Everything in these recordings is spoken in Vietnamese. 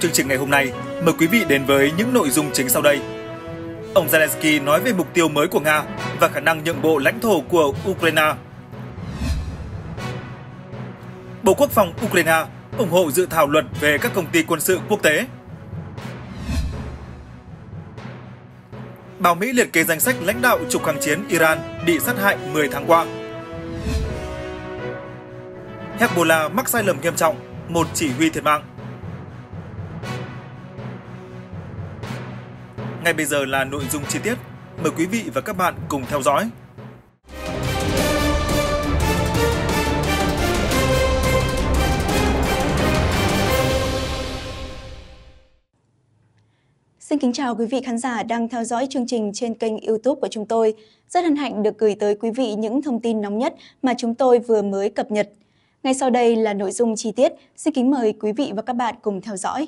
chương trình ngày hôm nay, mời quý vị đến với những nội dung chính sau đây. Ông Zelensky nói về mục tiêu mới của Nga và khả năng nhượng bộ lãnh thổ của Ukraine. Bộ Quốc phòng Ukraine ủng hộ dự thảo luật về các công ty quân sự quốc tế. Báo Mỹ liệt kê danh sách lãnh đạo trục kháng chiến Iran bị sát hại 10 tháng qua. Hezbollah mắc sai lầm nghiêm trọng, một chỉ huy thiệt mạng. Ngay bây giờ là nội dung chi tiết. Mời quý vị và các bạn cùng theo dõi. Xin kính chào quý vị khán giả đang theo dõi chương trình trên kênh YouTube của chúng tôi. Rất hân hạnh được gửi tới quý vị những thông tin nóng nhất mà chúng tôi vừa mới cập nhật. Ngay sau đây là nội dung chi tiết, xin kính mời quý vị và các bạn cùng theo dõi.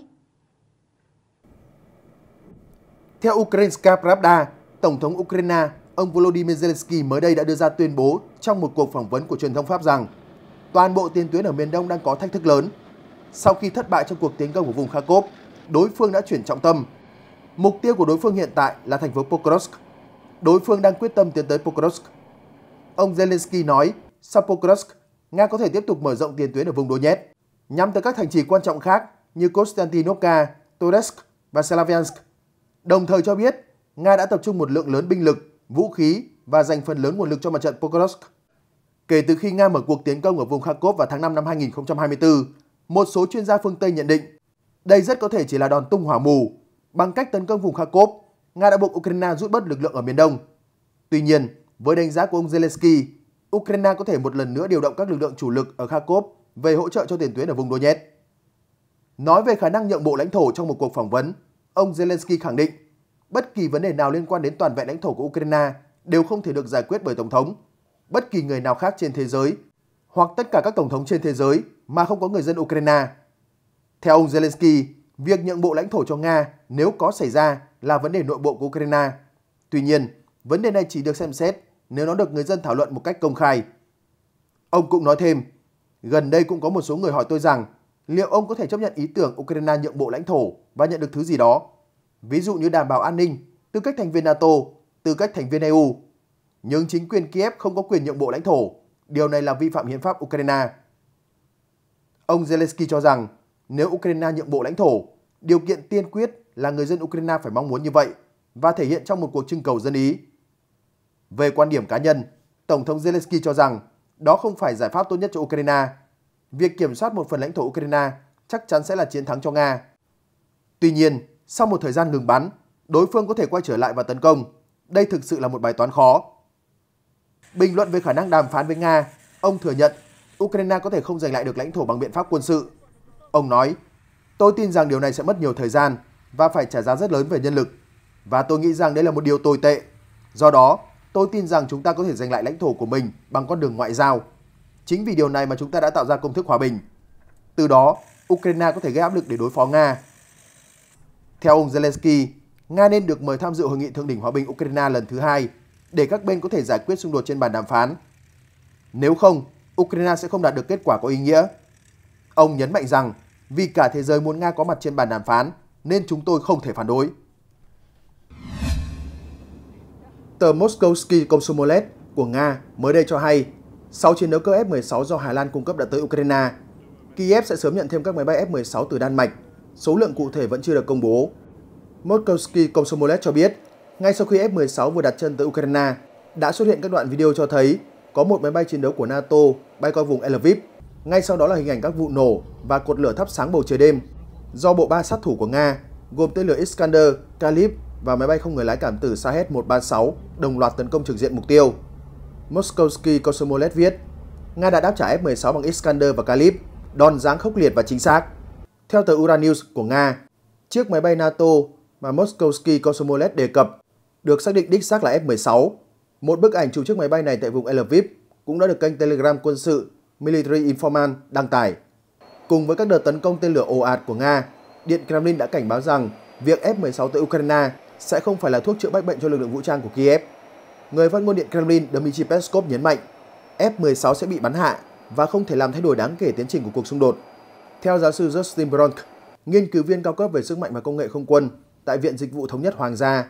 Theo Ukrainska Pravda, Tổng thống Ukraine ông Volodymyr Zelensky mới đây đã đưa ra tuyên bố trong một cuộc phỏng vấn của truyền thông Pháp rằng toàn bộ tiền tuyến ở miền Đông đang có thách thức lớn. Sau khi thất bại trong cuộc tiến công của vùng Kharkov, đối phương đã chuyển trọng tâm. Mục tiêu của đối phương hiện tại là thành phố Pokrovsk. Đối phương đang quyết tâm tiến tới Pokrovsk. Ông Zelensky nói, sau Pokrovsk, Nga có thể tiếp tục mở rộng tiền tuyến ở vùng Donetsk, nhắm tới các thành trì quan trọng khác như Konstantinovka, Toretsk và Slavyansk đồng thời cho biết Nga đã tập trung một lượng lớn binh lực, vũ khí và dành phần lớn nguồn lực cho mặt trận Pokrovsk. Kể từ khi Nga mở cuộc tiến công ở vùng Kharkov vào tháng 5 năm 2024, một số chuyên gia phương Tây nhận định đây rất có thể chỉ là đòn tung hỏa mù. Bằng cách tấn công vùng Kharkov, Nga đã buộc Ukraine rút bớt lực lượng ở miền đông. Tuy nhiên, với đánh giá của ông Zelensky, Ukraine có thể một lần nữa điều động các lực lượng chủ lực ở Kharkov về hỗ trợ cho tiền tuyến ở vùng Donetsk. Nói về khả năng nhượng bộ lãnh thổ trong một cuộc phỏng vấn, Ông Zelensky khẳng định, bất kỳ vấn đề nào liên quan đến toàn vẹn lãnh thổ của Ukraine đều không thể được giải quyết bởi Tổng thống. Bất kỳ người nào khác trên thế giới hoặc tất cả các Tổng thống trên thế giới mà không có người dân Ukraine. Theo ông Zelensky, việc nhượng bộ lãnh thổ cho Nga nếu có xảy ra là vấn đề nội bộ của Ukraine. Tuy nhiên, vấn đề này chỉ được xem xét nếu nó được người dân thảo luận một cách công khai. Ông cũng nói thêm, gần đây cũng có một số người hỏi tôi rằng liệu ông có thể chấp nhận ý tưởng Ukraine nhượng bộ lãnh thổ và nhận được thứ gì đó, ví dụ như đảm bảo an ninh, tư cách thành viên NATO, tư cách thành viên EU. Nhưng chính quyền Kiev không có quyền nhượng bộ lãnh thổ, điều này là vi phạm hiến pháp Ukraine. Ông Zelensky cho rằng nếu Ukraine nhượng bộ lãnh thổ, điều kiện tiên quyết là người dân Ukraine phải mong muốn như vậy và thể hiện trong một cuộc trưng cầu dân ý. Về quan điểm cá nhân, Tổng thống Zelensky cho rằng đó không phải giải pháp tốt nhất cho Ukraine việc kiểm soát một phần lãnh thổ Ukraine chắc chắn sẽ là chiến thắng cho Nga. Tuy nhiên, sau một thời gian ngừng bắn, đối phương có thể quay trở lại và tấn công. Đây thực sự là một bài toán khó. Bình luận về khả năng đàm phán với Nga, ông thừa nhận Ukraine có thể không giành lại được lãnh thổ bằng biện pháp quân sự. Ông nói, tôi tin rằng điều này sẽ mất nhiều thời gian và phải trả giá rất lớn về nhân lực. Và tôi nghĩ rằng đây là một điều tồi tệ. Do đó, tôi tin rằng chúng ta có thể giành lại lãnh thổ của mình bằng con đường ngoại giao. Chính vì điều này mà chúng ta đã tạo ra công thức hòa bình. Từ đó, Ukraine có thể gây áp lực để đối phó Nga. Theo ông Zelensky, Nga nên được mời tham dự hội nghị thượng đỉnh hòa bình Ukraine lần thứ hai để các bên có thể giải quyết xung đột trên bàn đàm phán. Nếu không, Ukraine sẽ không đạt được kết quả có ý nghĩa. Ông nhấn mạnh rằng, vì cả thế giới muốn Nga có mặt trên bàn đàm phán, nên chúng tôi không thể phản đối. Tờ Moskovsky Komsomolets của Nga mới đây cho hay Sáu chiến đấu cơ F-16 do Hà Lan cung cấp đã tới Ukraine. Kiev sẽ sớm nhận thêm các máy bay F-16 từ Đan Mạch. Số lượng cụ thể vẫn chưa được công bố. Moskovsky Komsomolets cho biết, ngay sau khi F-16 vừa đặt chân tới Ukraine, đã xuất hiện các đoạn video cho thấy có một máy bay chiến đấu của NATO bay qua vùng Lviv. Ngay sau đó là hình ảnh các vụ nổ và cột lửa thắp sáng bầu trời đêm do bộ ba sát thủ của Nga gồm tên lửa Iskander, Kalib và máy bay không người lái cảm tử Shahed-136 đồng loạt tấn công trực diện mục tiêu. Moskovsky Kosomolet viết, Nga đã đáp trả F-16 bằng Iskander và Kalib, đòn giáng khốc liệt và chính xác. Theo tờ Uranews của Nga, chiếc máy bay NATO mà Moskovsky Kosomolet đề cập được xác định đích xác là F-16. Một bức ảnh chụp chiếc máy bay này tại vùng Lviv cũng đã được kênh Telegram quân sự Military Informant đăng tải. Cùng với các đợt tấn công tên lửa ồ ạt của Nga, Điện Kremlin đã cảnh báo rằng việc F-16 tới Ukraine sẽ không phải là thuốc chữa bách bệnh cho lực lượng vũ trang của Kiev người phát ngôn Điện Kremlin Dmitry Peskov nhấn mạnh F-16 sẽ bị bắn hạ và không thể làm thay đổi đáng kể tiến trình của cuộc xung đột. Theo giáo sư Justin Bronk, nghiên cứu viên cao cấp về sức mạnh và công nghệ không quân tại Viện Dịch vụ Thống nhất Hoàng gia,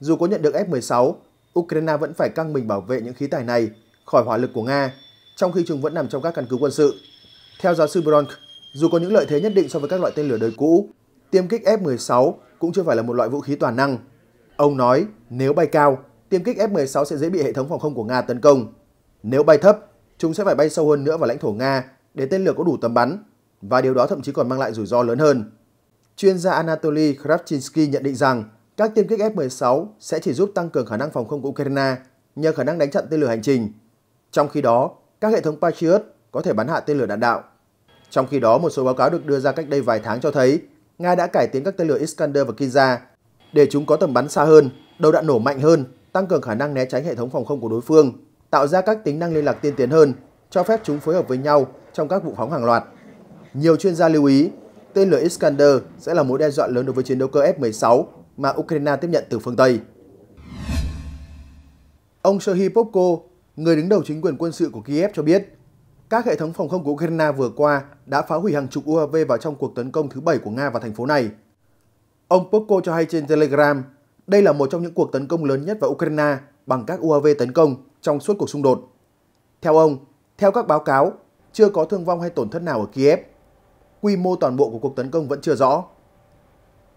dù có nhận được F-16, Ukraine vẫn phải căng mình bảo vệ những khí tài này khỏi hỏa lực của Nga, trong khi chúng vẫn nằm trong các căn cứ quân sự. Theo giáo sư Bronk, dù có những lợi thế nhất định so với các loại tên lửa đời cũ, tiêm kích F-16 cũng chưa phải là một loại vũ khí toàn năng. Ông nói, nếu bay cao, tiêm kích F-16 sẽ dễ bị hệ thống phòng không của Nga tấn công. Nếu bay thấp, chúng sẽ phải bay sâu hơn nữa vào lãnh thổ Nga để tên lửa có đủ tầm bắn, và điều đó thậm chí còn mang lại rủi ro lớn hơn. Chuyên gia Anatoly Kravchinsky nhận định rằng các tiêm kích F-16 sẽ chỉ giúp tăng cường khả năng phòng không của Ukraine nhờ khả năng đánh chặn tên lửa hành trình. Trong khi đó, các hệ thống Patriot có thể bắn hạ tên lửa đạn đạo. Trong khi đó, một số báo cáo được đưa ra cách đây vài tháng cho thấy Nga đã cải tiến các tên lửa Iskander và Kinza để chúng có tầm bắn xa hơn, đầu đạn nổ mạnh hơn tăng cường khả năng né tránh hệ thống phòng không của đối phương, tạo ra các tính năng liên lạc tiên tiến hơn, cho phép chúng phối hợp với nhau trong các vụ phóng hàng loạt. Nhiều chuyên gia lưu ý, tên lửa Iskander sẽ là mối đe dọa lớn đối với chiến đấu cơ F-16 mà Ukraine tiếp nhận từ phương Tây. Ông Serhiy Popko, người đứng đầu chính quyền quân sự của Kiev cho biết, các hệ thống phòng không của Ukraine vừa qua đã phá hủy hàng chục UAV vào trong cuộc tấn công thứ bảy của Nga vào thành phố này. Ông Popko cho hay trên Telegram đây là một trong những cuộc tấn công lớn nhất vào Ukraine bằng các UAV tấn công trong suốt cuộc xung đột. Theo ông, theo các báo cáo, chưa có thương vong hay tổn thất nào ở Kiev. Quy mô toàn bộ của cuộc tấn công vẫn chưa rõ.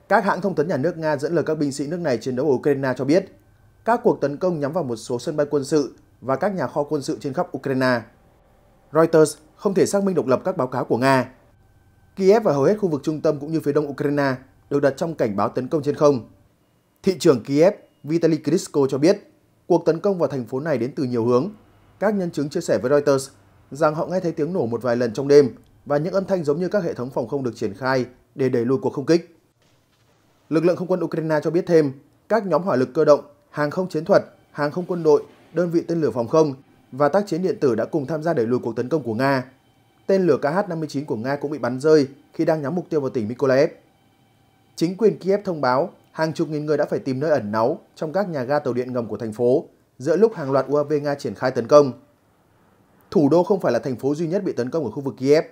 Các hãng thông tấn nhà nước Nga dẫn lời các binh sĩ nước này chiến đấu ở Ukraine cho biết, các cuộc tấn công nhắm vào một số sân bay quân sự và các nhà kho quân sự trên khắp Ukraine. Reuters không thể xác minh độc lập các báo cáo của Nga. Kiev và hầu hết khu vực trung tâm cũng như phía đông Ukraine đều đặt trong cảnh báo tấn công trên không. Thị trưởng Kiev Vitaly Klitschko cho biết cuộc tấn công vào thành phố này đến từ nhiều hướng. Các nhân chứng chia sẻ với Reuters rằng họ nghe thấy tiếng nổ một vài lần trong đêm và những âm thanh giống như các hệ thống phòng không được triển khai để đẩy lùi cuộc không kích. Lực lượng không quân Ukraine cho biết thêm, các nhóm hỏa lực cơ động, hàng không chiến thuật, hàng không quân đội, đơn vị tên lửa phòng không và tác chiến điện tử đã cùng tham gia đẩy lùi cuộc tấn công của Nga. Tên lửa KH-59 của Nga cũng bị bắn rơi khi đang nhắm mục tiêu vào tỉnh Mykolaiv. Chính quyền Kiev thông báo hàng chục nghìn người đã phải tìm nơi ẩn náu trong các nhà ga tàu điện ngầm của thành phố giữa lúc hàng loạt UAV Nga triển khai tấn công. Thủ đô không phải là thành phố duy nhất bị tấn công ở khu vực Kiev.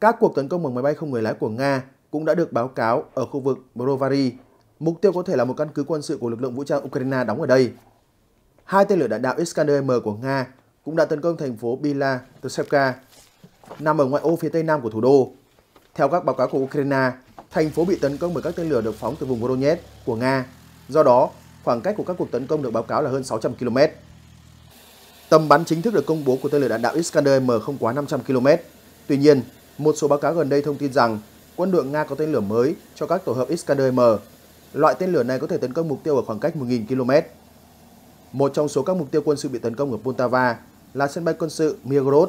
Các cuộc tấn công bằng máy bay không người lái của Nga cũng đã được báo cáo ở khu vực Brovary. Mục tiêu có thể là một căn cứ quân sự của lực lượng vũ trang Ukraine đóng ở đây. Hai tên lửa đạn đạo Iskander-M của Nga cũng đã tấn công thành phố Bila Tsepka, nằm ở ngoại ô phía tây nam của thủ đô. Theo các báo cáo của Ukraine, thành phố bị tấn công bởi các tên lửa được phóng từ vùng Voronezh của Nga. Do đó, khoảng cách của các cuộc tấn công được báo cáo là hơn 600 km. Tầm bắn chính thức được công bố của tên lửa đạn đạo Iskander-M không quá 500 km. Tuy nhiên, một số báo cáo gần đây thông tin rằng quân đội Nga có tên lửa mới cho các tổ hợp Iskander-M. Loại tên lửa này có thể tấn công mục tiêu ở khoảng cách 1.000 km. Một trong số các mục tiêu quân sự bị tấn công ở Poltava là sân bay quân sự Mirgorod.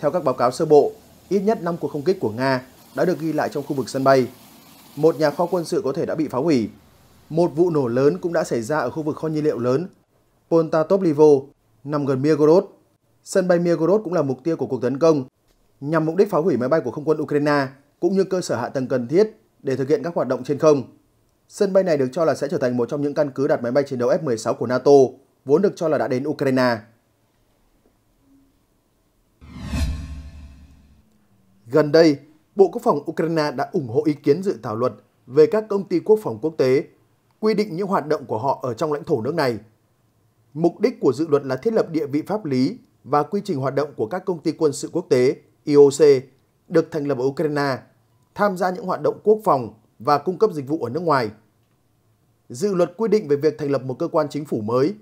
Theo các báo cáo sơ bộ, ít nhất 5 cuộc không kích của Nga đã được ghi lại trong khu vực sân bay. Một nhà kho quân sự có thể đã bị phá hủy. Một vụ nổ lớn cũng đã xảy ra ở khu vực kho nhiên liệu lớn Ponta nằm gần Mirgorod. Sân bay Mirgorod cũng là mục tiêu của cuộc tấn công nhằm mục đích phá hủy máy bay của không quân Ukraine cũng như cơ sở hạ tầng cần thiết để thực hiện các hoạt động trên không. Sân bay này được cho là sẽ trở thành một trong những căn cứ đặt máy bay chiến đấu F-16 của NATO, vốn được cho là đã đến Ukraine. Gần đây, Bộ Quốc phòng Ukraine đã ủng hộ ý kiến dự thảo luật về các công ty quốc phòng quốc tế, quy định những hoạt động của họ ở trong lãnh thổ nước này. Mục đích của dự luật là thiết lập địa vị pháp lý và quy trình hoạt động của các công ty quân sự quốc tế IOC được thành lập ở Ukraine, tham gia những hoạt động quốc phòng và cung cấp dịch vụ ở nước ngoài. Dự luật quy định về việc thành lập một cơ quan chính phủ mới,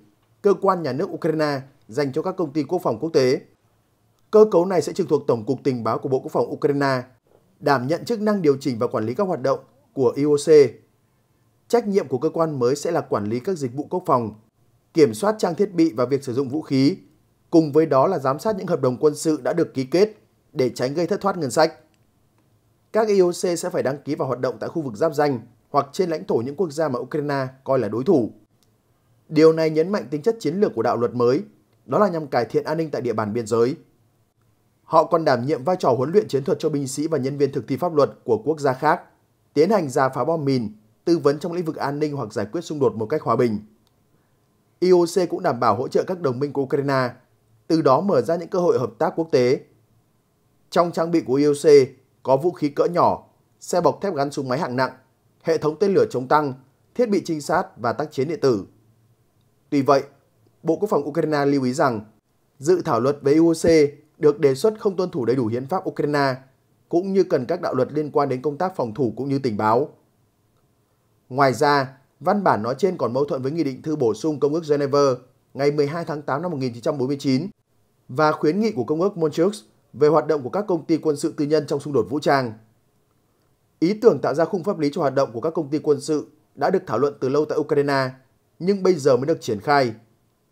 cơ quan nhà nước Ukraine dành cho các công ty quốc phòng quốc tế. Cơ cấu này sẽ trực thuộc Tổng cục Tình báo của Bộ Quốc phòng Ukraine đảm nhận chức năng điều chỉnh và quản lý các hoạt động của IOC. E Trách nhiệm của cơ quan mới sẽ là quản lý các dịch vụ quốc phòng, kiểm soát trang thiết bị và việc sử dụng vũ khí, cùng với đó là giám sát những hợp đồng quân sự đã được ký kết để tránh gây thất thoát ngân sách. Các IOC e sẽ phải đăng ký và hoạt động tại khu vực giáp danh hoặc trên lãnh thổ những quốc gia mà Ukraine coi là đối thủ. Điều này nhấn mạnh tính chất chiến lược của đạo luật mới, đó là nhằm cải thiện an ninh tại địa bàn biên giới. Họ còn đảm nhiệm vai trò huấn luyện chiến thuật cho binh sĩ và nhân viên thực thi pháp luật của quốc gia khác, tiến hành giả phá bom mìn, tư vấn trong lĩnh vực an ninh hoặc giải quyết xung đột một cách hòa bình. IOC cũng đảm bảo hỗ trợ các đồng minh của Ukraine, từ đó mở ra những cơ hội hợp tác quốc tế. Trong trang bị của IOC có vũ khí cỡ nhỏ, xe bọc thép gắn súng máy hạng nặng, hệ thống tên lửa chống tăng, thiết bị trinh sát và tác chiến điện tử. Tuy vậy, Bộ Quốc phòng Ukraine lưu ý rằng, dự thảo luật về IOC được đề xuất không tuân thủ đầy đủ hiến pháp Ukraine, cũng như cần các đạo luật liên quan đến công tác phòng thủ cũng như tình báo. Ngoài ra, văn bản nói trên còn mâu thuẫn với Nghị định thư bổ sung Công ước Geneva ngày 12 tháng 8 năm 1949 và khuyến nghị của Công ước Montreux về hoạt động của các công ty quân sự tư nhân trong xung đột vũ trang. Ý tưởng tạo ra khung pháp lý cho hoạt động của các công ty quân sự đã được thảo luận từ lâu tại Ukraine, nhưng bây giờ mới được triển khai.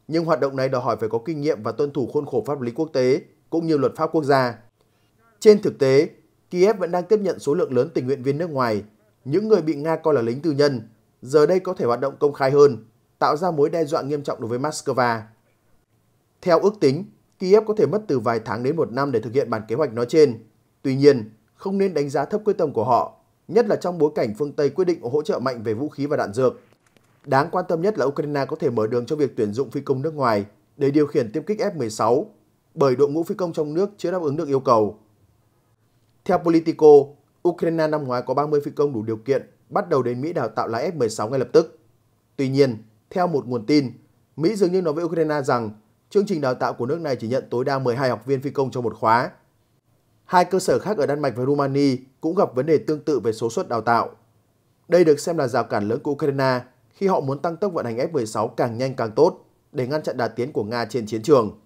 Nhưng hoạt động này đòi hỏi phải có kinh nghiệm và tuân thủ khuôn khổ pháp lý quốc tế cũng như luật pháp quốc gia. Trên thực tế, Kiev vẫn đang tiếp nhận số lượng lớn tình nguyện viên nước ngoài. Những người bị Nga coi là lính tư nhân, giờ đây có thể hoạt động công khai hơn, tạo ra mối đe dọa nghiêm trọng đối với Moscow. Theo ước tính, Kiev có thể mất từ vài tháng đến một năm để thực hiện bản kế hoạch nói trên. Tuy nhiên, không nên đánh giá thấp quyết tâm của họ, nhất là trong bối cảnh phương Tây quyết định hỗ trợ mạnh về vũ khí và đạn dược. Đáng quan tâm nhất là Ukraine có thể mở đường cho việc tuyển dụng phi công nước ngoài để điều khiển tiêm kích F-16 bởi đội ngũ phi công trong nước chưa đáp ứng được yêu cầu. Theo Politico, Ukraine năm ngoái có 30 phi công đủ điều kiện bắt đầu đến Mỹ đào tạo lái F-16 ngay lập tức. Tuy nhiên, theo một nguồn tin, Mỹ dường như nói với Ukraine rằng chương trình đào tạo của nước này chỉ nhận tối đa 12 học viên phi công trong một khóa. Hai cơ sở khác ở Đan Mạch và Rumani cũng gặp vấn đề tương tự về số suất đào tạo. Đây được xem là rào cản lớn của Ukraine khi họ muốn tăng tốc vận hành F-16 càng nhanh càng tốt để ngăn chặn đà tiến của Nga trên chiến trường.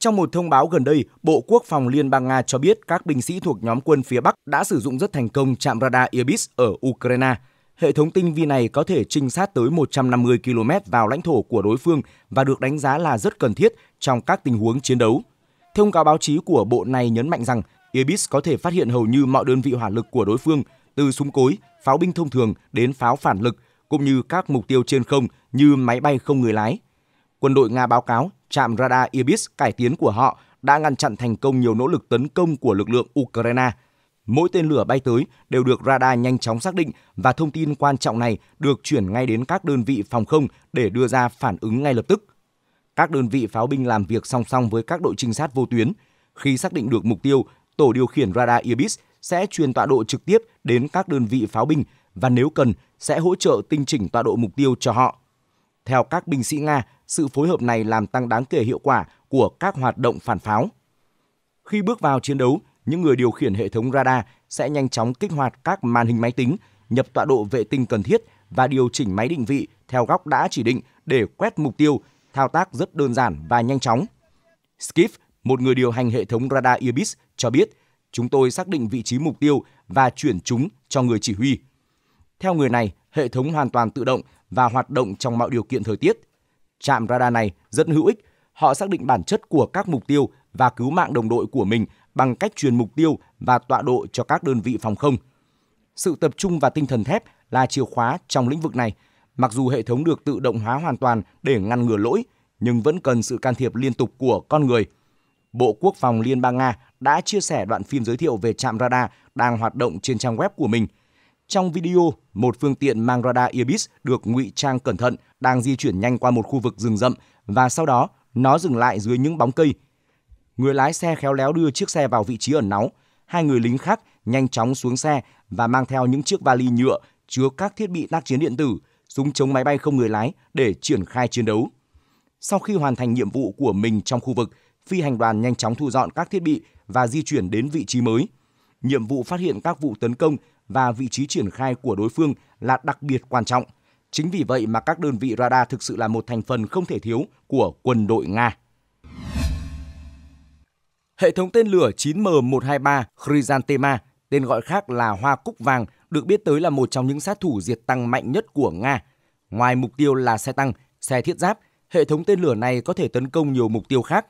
Trong một thông báo gần đây, Bộ Quốc phòng Liên bang Nga cho biết các binh sĩ thuộc nhóm quân phía Bắc đã sử dụng rất thành công trạm radar Irbis ở Ukraine. Hệ thống tinh vi này có thể trinh sát tới 150 km vào lãnh thổ của đối phương và được đánh giá là rất cần thiết trong các tình huống chiến đấu. Thông cáo báo chí của bộ này nhấn mạnh rằng Irbis có thể phát hiện hầu như mọi đơn vị hỏa lực của đối phương, từ súng cối, pháo binh thông thường đến pháo phản lực, cũng như các mục tiêu trên không như máy bay không người lái. Quân đội Nga báo cáo trạm radar Ibis cải tiến của họ đã ngăn chặn thành công nhiều nỗ lực tấn công của lực lượng Ukraine. Mỗi tên lửa bay tới đều được radar nhanh chóng xác định và thông tin quan trọng này được chuyển ngay đến các đơn vị phòng không để đưa ra phản ứng ngay lập tức. Các đơn vị pháo binh làm việc song song với các đội trinh sát vô tuyến. Khi xác định được mục tiêu, tổ điều khiển radar Ibis sẽ truyền tọa độ trực tiếp đến các đơn vị pháo binh và nếu cần sẽ hỗ trợ tinh chỉnh tọa độ mục tiêu cho họ. Theo các binh sĩ Nga, sự phối hợp này làm tăng đáng kể hiệu quả của các hoạt động phản pháo. Khi bước vào chiến đấu, những người điều khiển hệ thống radar sẽ nhanh chóng kích hoạt các màn hình máy tính, nhập tọa độ vệ tinh cần thiết và điều chỉnh máy định vị theo góc đã chỉ định để quét mục tiêu, thao tác rất đơn giản và nhanh chóng. Skiff, một người điều hành hệ thống radar Ibis cho biết, chúng tôi xác định vị trí mục tiêu và chuyển chúng cho người chỉ huy. Theo người này, hệ thống hoàn toàn tự động và hoạt động trong mọi điều kiện thời tiết. Trạm radar này rất hữu ích. Họ xác định bản chất của các mục tiêu và cứu mạng đồng đội của mình bằng cách truyền mục tiêu và tọa độ cho các đơn vị phòng không. Sự tập trung và tinh thần thép là chìa khóa trong lĩnh vực này. Mặc dù hệ thống được tự động hóa hoàn toàn để ngăn ngừa lỗi, nhưng vẫn cần sự can thiệp liên tục của con người. Bộ Quốc phòng Liên bang Nga đã chia sẻ đoạn phim giới thiệu về trạm radar đang hoạt động trên trang web của mình – trong video, một phương tiện mang radar Ibis được ngụy trang cẩn thận đang di chuyển nhanh qua một khu vực rừng rậm và sau đó nó dừng lại dưới những bóng cây. Người lái xe khéo léo đưa chiếc xe vào vị trí ẩn náu, hai người lính khác nhanh chóng xuống xe và mang theo những chiếc vali nhựa chứa các thiết bị tác chiến điện tử, súng chống máy bay không người lái để triển khai chiến đấu. Sau khi hoàn thành nhiệm vụ của mình trong khu vực, phi hành đoàn nhanh chóng thu dọn các thiết bị và di chuyển đến vị trí mới. Nhiệm vụ phát hiện các vụ tấn công và vị trí triển khai của đối phương là đặc biệt quan trọng. Chính vì vậy mà các đơn vị radar thực sự là một thành phần không thể thiếu của quân đội Nga. Hệ thống tên lửa 9M123 Chrysanthema, tên gọi khác là Hoa Cúc Vàng, được biết tới là một trong những sát thủ diệt tăng mạnh nhất của Nga. Ngoài mục tiêu là xe tăng, xe thiết giáp, hệ thống tên lửa này có thể tấn công nhiều mục tiêu khác.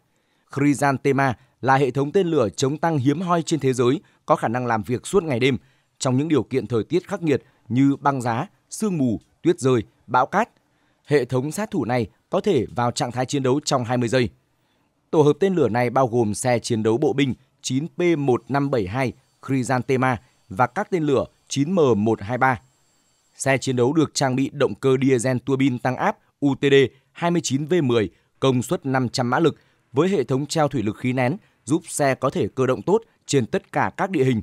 Chrysanthema là hệ thống tên lửa chống tăng hiếm hoi trên thế giới, có khả năng làm việc suốt ngày đêm – trong những điều kiện thời tiết khắc nghiệt như băng giá, sương mù, tuyết rơi, bão cát. Hệ thống sát thủ này có thể vào trạng thái chiến đấu trong 20 giây. Tổ hợp tên lửa này bao gồm xe chiến đấu bộ binh 9P1572 Chrysanthema và các tên lửa 9M123. Xe chiến đấu được trang bị động cơ diesel tuabin tăng áp UTD 29V10 công suất 500 mã lực với hệ thống treo thủy lực khí nén giúp xe có thể cơ động tốt trên tất cả các địa hình.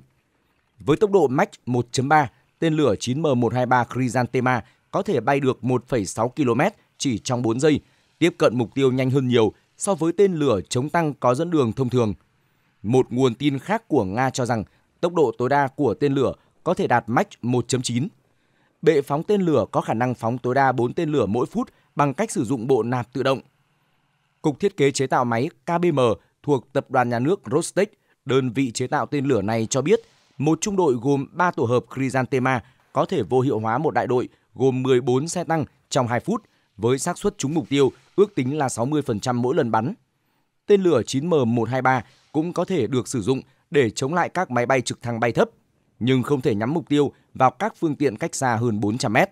Với tốc độ Mach 1.3, tên lửa 9M123 Chrysanthema có thể bay được 1,6 km chỉ trong 4 giây, tiếp cận mục tiêu nhanh hơn nhiều so với tên lửa chống tăng có dẫn đường thông thường. Một nguồn tin khác của Nga cho rằng tốc độ tối đa của tên lửa có thể đạt Mach 1.9. Bệ phóng tên lửa có khả năng phóng tối đa 4 tên lửa mỗi phút bằng cách sử dụng bộ nạp tự động. Cục Thiết kế Chế tạo Máy KBM thuộc Tập đoàn Nhà nước Rostec, đơn vị chế tạo tên lửa này cho biết – một trung đội gồm 3 tổ hợp Chrysanthema có thể vô hiệu hóa một đại đội gồm 14 xe tăng trong 2 phút với xác suất trúng mục tiêu ước tính là 60% mỗi lần bắn. Tên lửa 9M123 cũng có thể được sử dụng để chống lại các máy bay trực thăng bay thấp, nhưng không thể nhắm mục tiêu vào các phương tiện cách xa hơn 400 mét.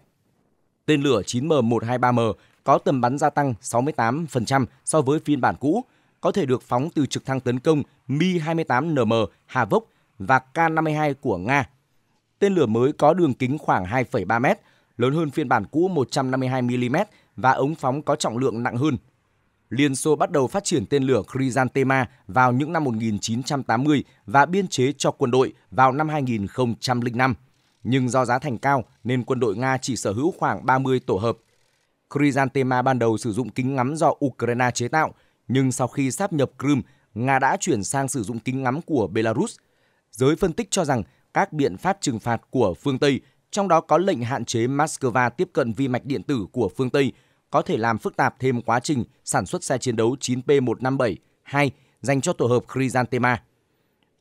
Tên lửa 9M123M có tầm bắn gia tăng 68% so với phiên bản cũ, có thể được phóng từ trực thăng tấn công Mi-28NM Hà Vốc và K-52 của Nga. Tên lửa mới có đường kính khoảng 2,3 mét, lớn hơn phiên bản cũ 152 mm và ống phóng có trọng lượng nặng hơn. Liên Xô bắt đầu phát triển tên lửa Chrysanthema vào những năm 1980 và biên chế cho quân đội vào năm 2005. Nhưng do giá thành cao nên quân đội Nga chỉ sở hữu khoảng 30 tổ hợp. Chrysanthema ban đầu sử dụng kính ngắm do Ukraine chế tạo, nhưng sau khi sáp nhập Crimea, Nga đã chuyển sang sử dụng kính ngắm của Belarus – Giới phân tích cho rằng các biện pháp trừng phạt của phương Tây, trong đó có lệnh hạn chế Moscow tiếp cận vi mạch điện tử của phương Tây, có thể làm phức tạp thêm quá trình sản xuất xe chiến đấu 9P157-2 dành cho tổ hợp Chrysanthema.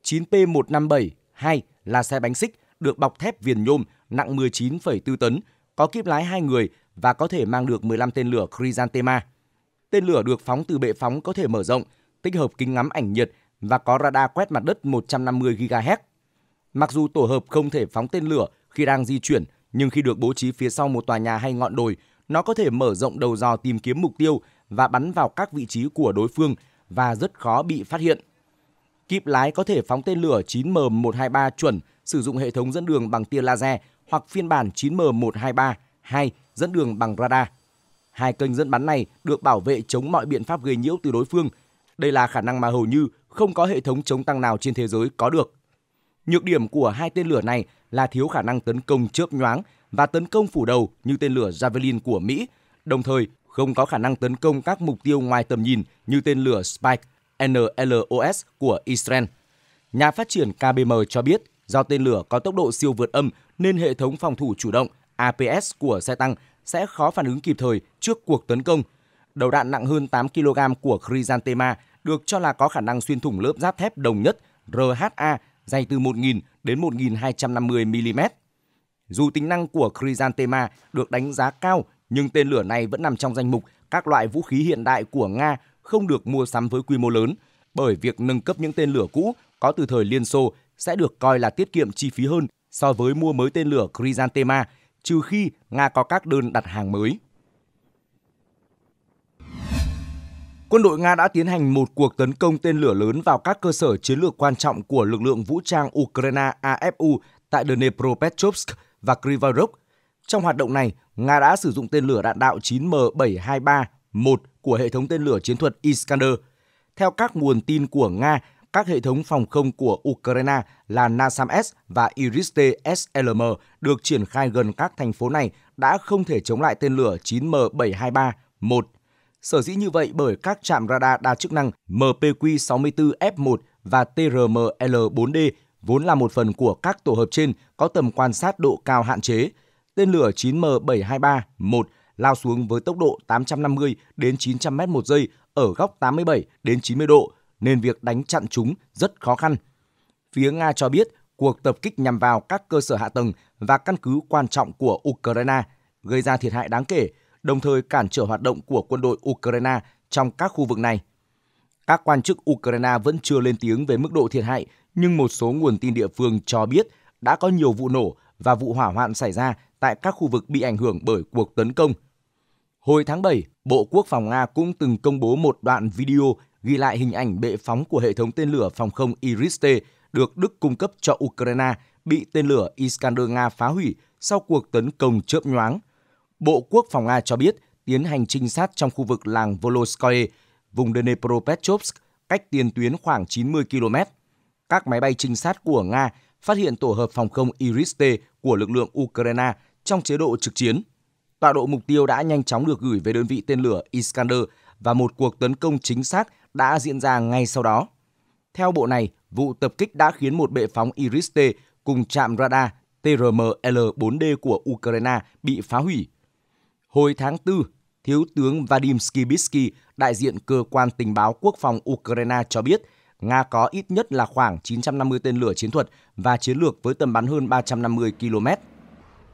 9P157-2 là xe bánh xích được bọc thép viền nhôm nặng 19,4 tấn, có kíp lái 2 người và có thể mang được 15 tên lửa Chrysanthema. Tên lửa được phóng từ bệ phóng có thể mở rộng, tích hợp kính ngắm ảnh nhiệt và có radar quét mặt đất 150 GHz. Mặc dù tổ hợp không thể phóng tên lửa khi đang di chuyển, nhưng khi được bố trí phía sau một tòa nhà hay ngọn đồi, nó có thể mở rộng đầu dò tìm kiếm mục tiêu và bắn vào các vị trí của đối phương và rất khó bị phát hiện. Kíp lái có thể phóng tên lửa 9M123 chuẩn sử dụng hệ thống dẫn đường bằng tia laser hoặc phiên bản 9M123 2 dẫn đường bằng radar. Hai kênh dẫn bắn này được bảo vệ chống mọi biện pháp gây nhiễu từ đối phương. Đây là khả năng mà hầu như không có hệ thống chống tăng nào trên thế giới có được. Nhược điểm của hai tên lửa này là thiếu khả năng tấn công chớp nhoáng và tấn công phủ đầu như tên lửa Javelin của Mỹ, đồng thời không có khả năng tấn công các mục tiêu ngoài tầm nhìn như tên lửa Spike NLOS của Israel. Nhà phát triển KBM cho biết do tên lửa có tốc độ siêu vượt âm nên hệ thống phòng thủ chủ động APS của xe tăng sẽ khó phản ứng kịp thời trước cuộc tấn công. Đầu đạn nặng hơn 8 kg của Chrysanthema được cho là có khả năng xuyên thủng lớp giáp thép đồng nhất RHA dày từ 1.000 đến 1.250 mm. Dù tính năng của Chrysanthema được đánh giá cao, nhưng tên lửa này vẫn nằm trong danh mục các loại vũ khí hiện đại của Nga không được mua sắm với quy mô lớn, bởi việc nâng cấp những tên lửa cũ có từ thời Liên Xô sẽ được coi là tiết kiệm chi phí hơn so với mua mới tên lửa Chrysanthema, trừ khi Nga có các đơn đặt hàng mới. quân đội Nga đã tiến hành một cuộc tấn công tên lửa lớn vào các cơ sở chiến lược quan trọng của lực lượng vũ trang Ukraine AFU tại Dnepropetrovsk và Kryvyi Trong hoạt động này, Nga đã sử dụng tên lửa đạn đạo 9M723-1 của hệ thống tên lửa chiến thuật Iskander. Theo các nguồn tin của Nga, các hệ thống phòng không của Ukraine là NASAMS và Iris-T-SLM được triển khai gần các thành phố này đã không thể chống lại tên lửa 9M723-1 Sở dĩ như vậy bởi các trạm radar đa chức năng MPQ64F1 và TRML4D vốn là một phần của các tổ hợp trên có tầm quan sát độ cao hạn chế. Tên lửa 9M723-1 lao xuống với tốc độ 850 đến 900 m một giây ở góc 87 đến 90 độ, nên việc đánh chặn chúng rất khó khăn. Phía Nga cho biết cuộc tập kích nhằm vào các cơ sở hạ tầng và căn cứ quan trọng của Ukraine, gây ra thiệt hại đáng kể đồng thời cản trở hoạt động của quân đội Ukraine trong các khu vực này. Các quan chức Ukraine vẫn chưa lên tiếng về mức độ thiệt hại, nhưng một số nguồn tin địa phương cho biết đã có nhiều vụ nổ và vụ hỏa hoạn xảy ra tại các khu vực bị ảnh hưởng bởi cuộc tấn công. Hồi tháng 7, Bộ Quốc phòng Nga cũng từng công bố một đoạn video ghi lại hình ảnh bệ phóng của hệ thống tên lửa phòng không Iris-T được Đức cung cấp cho Ukraine bị tên lửa Iskander Nga phá hủy sau cuộc tấn công chớp nhoáng – Bộ Quốc phòng Nga cho biết tiến hành trinh sát trong khu vực làng Voloskoye, vùng Dnepropetrovsk, cách tiền tuyến khoảng 90 km. Các máy bay trinh sát của Nga phát hiện tổ hợp phòng không Iris-T của lực lượng Ukraine trong chế độ trực chiến. Tọa độ mục tiêu đã nhanh chóng được gửi về đơn vị tên lửa Iskander và một cuộc tấn công chính xác đã diễn ra ngay sau đó. Theo bộ này, vụ tập kích đã khiến một bệ phóng Iris-T cùng trạm radar TRML-4D của Ukraine bị phá hủy Hồi tháng 4, Thiếu tướng Vadim Skibisky, đại diện cơ quan tình báo quốc phòng Ukraine cho biết, Nga có ít nhất là khoảng 950 tên lửa chiến thuật và chiến lược với tầm bắn hơn 350 km.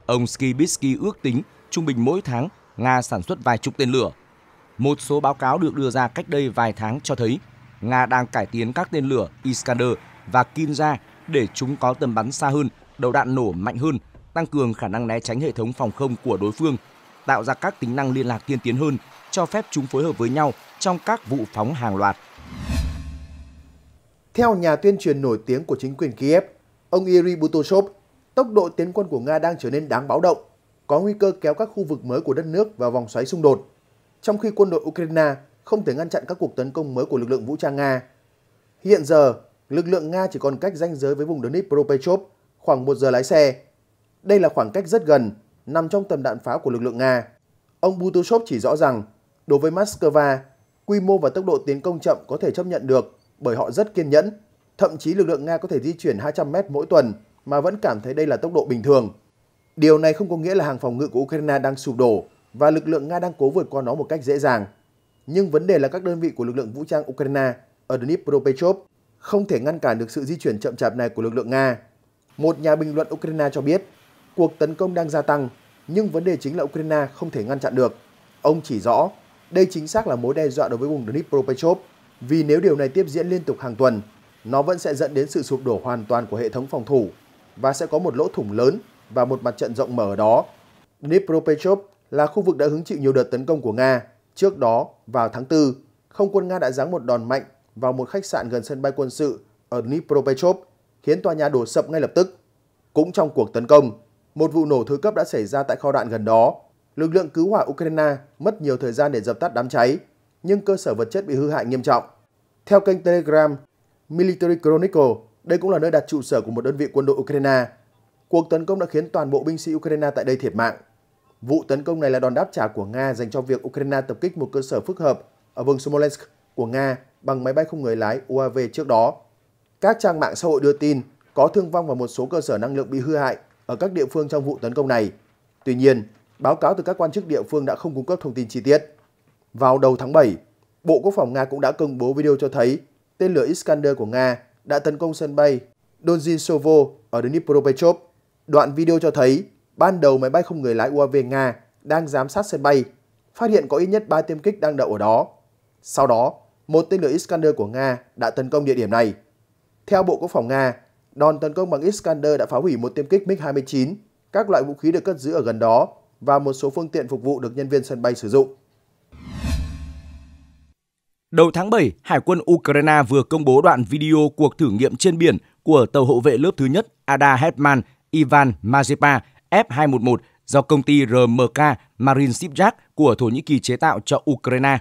Ông Skibisky ước tính trung bình mỗi tháng Nga sản xuất vài chục tên lửa. Một số báo cáo được đưa ra cách đây vài tháng cho thấy Nga đang cải tiến các tên lửa Iskander và Kinza để chúng có tầm bắn xa hơn, đầu đạn nổ mạnh hơn, tăng cường khả năng né tránh hệ thống phòng không của đối phương – tạo ra các tính năng liên lạc tiên tiến hơn, cho phép chúng phối hợp với nhau trong các vụ phóng hàng loạt. Theo nhà tuyên truyền nổi tiếng của chính quyền Kiev, ông Yuri Butoshov, tốc độ tiến quân của Nga đang trở nên đáng báo động, có nguy cơ kéo các khu vực mới của đất nước vào vòng xoáy xung đột, trong khi quân đội Ukraine không thể ngăn chặn các cuộc tấn công mới của lực lượng vũ trang Nga. Hiện giờ, lực lượng Nga chỉ còn cách ranh giới với vùng Donetsk Dnipropetrovsk khoảng 1 giờ lái xe. Đây là khoảng cách rất gần nằm trong tầm đạn pháo của lực lượng Nga. Ông Butushov chỉ rõ rằng, đối với Moscow, quy mô và tốc độ tiến công chậm có thể chấp nhận được bởi họ rất kiên nhẫn. Thậm chí lực lượng Nga có thể di chuyển 200 mét mỗi tuần mà vẫn cảm thấy đây là tốc độ bình thường. Điều này không có nghĩa là hàng phòng ngự của Ukraine đang sụp đổ và lực lượng Nga đang cố vượt qua nó một cách dễ dàng. Nhưng vấn đề là các đơn vị của lực lượng vũ trang Ukraine ở Dnipropetrovsk không thể ngăn cản được sự di chuyển chậm chạp này của lực lượng Nga. Một nhà bình luận Ukraine cho biết, cuộc tấn công đang gia tăng, nhưng vấn đề chính là Ukraine không thể ngăn chặn được. Ông chỉ rõ, đây chính xác là mối đe dọa đối với vùng Dnipropetrovsk, vì nếu điều này tiếp diễn liên tục hàng tuần, nó vẫn sẽ dẫn đến sự sụp đổ hoàn toàn của hệ thống phòng thủ và sẽ có một lỗ thủng lớn và một mặt trận rộng mở ở đó. Dnipropetrovsk là khu vực đã hứng chịu nhiều đợt tấn công của Nga. Trước đó, vào tháng 4, không quân Nga đã giáng một đòn mạnh vào một khách sạn gần sân bay quân sự ở Dnipropetrovsk, khiến tòa nhà đổ sập ngay lập tức. Cũng trong cuộc tấn công, một vụ nổ thứ cấp đã xảy ra tại kho đạn gần đó. Lực lượng cứu hỏa Ukraine mất nhiều thời gian để dập tắt đám cháy, nhưng cơ sở vật chất bị hư hại nghiêm trọng. Theo kênh Telegram Military Chronicle, đây cũng là nơi đặt trụ sở của một đơn vị quân đội Ukraine. Cuộc tấn công đã khiến toàn bộ binh sĩ Ukraine tại đây thiệt mạng. Vụ tấn công này là đòn đáp trả của Nga dành cho việc Ukraine tập kích một cơ sở phức hợp ở vùng Smolensk của Nga bằng máy bay không người lái UAV trước đó. Các trang mạng xã hội đưa tin có thương vong và một số cơ sở năng lượng bị hư hại ở các địa phương trong vụ tấn công này. Tuy nhiên, báo cáo từ các quan chức địa phương đã không cung cấp thông tin chi tiết. Vào đầu tháng 7, Bộ Quốc phòng Nga cũng đã công bố video cho thấy tên lửa Iskander của Nga đã tấn công sân bay Donzhisovo ở Dnipropetrovsk. Đoạn video cho thấy ban đầu máy bay không người lái UAV Nga đang giám sát sân bay, phát hiện có ít nhất 3 tiêm kích đang đậu ở đó. Sau đó, một tên lửa Iskander của Nga đã tấn công địa điểm này. Theo Bộ Quốc phòng Nga, Đòn tấn công bằng Iskander đã phá hủy một tiêm kích MiG-29, các loại vũ khí được cất giữ ở gần đó và một số phương tiện phục vụ được nhân viên sân bay sử dụng. Đầu tháng 7, Hải quân Ukraine vừa công bố đoạn video cuộc thử nghiệm trên biển của tàu hộ vệ lớp thứ nhất Ada Hetman Ivan Mazepa F-211 do công ty RMK Marine Shipyard của Thổ Nhĩ Kỳ chế tạo cho Ukraine.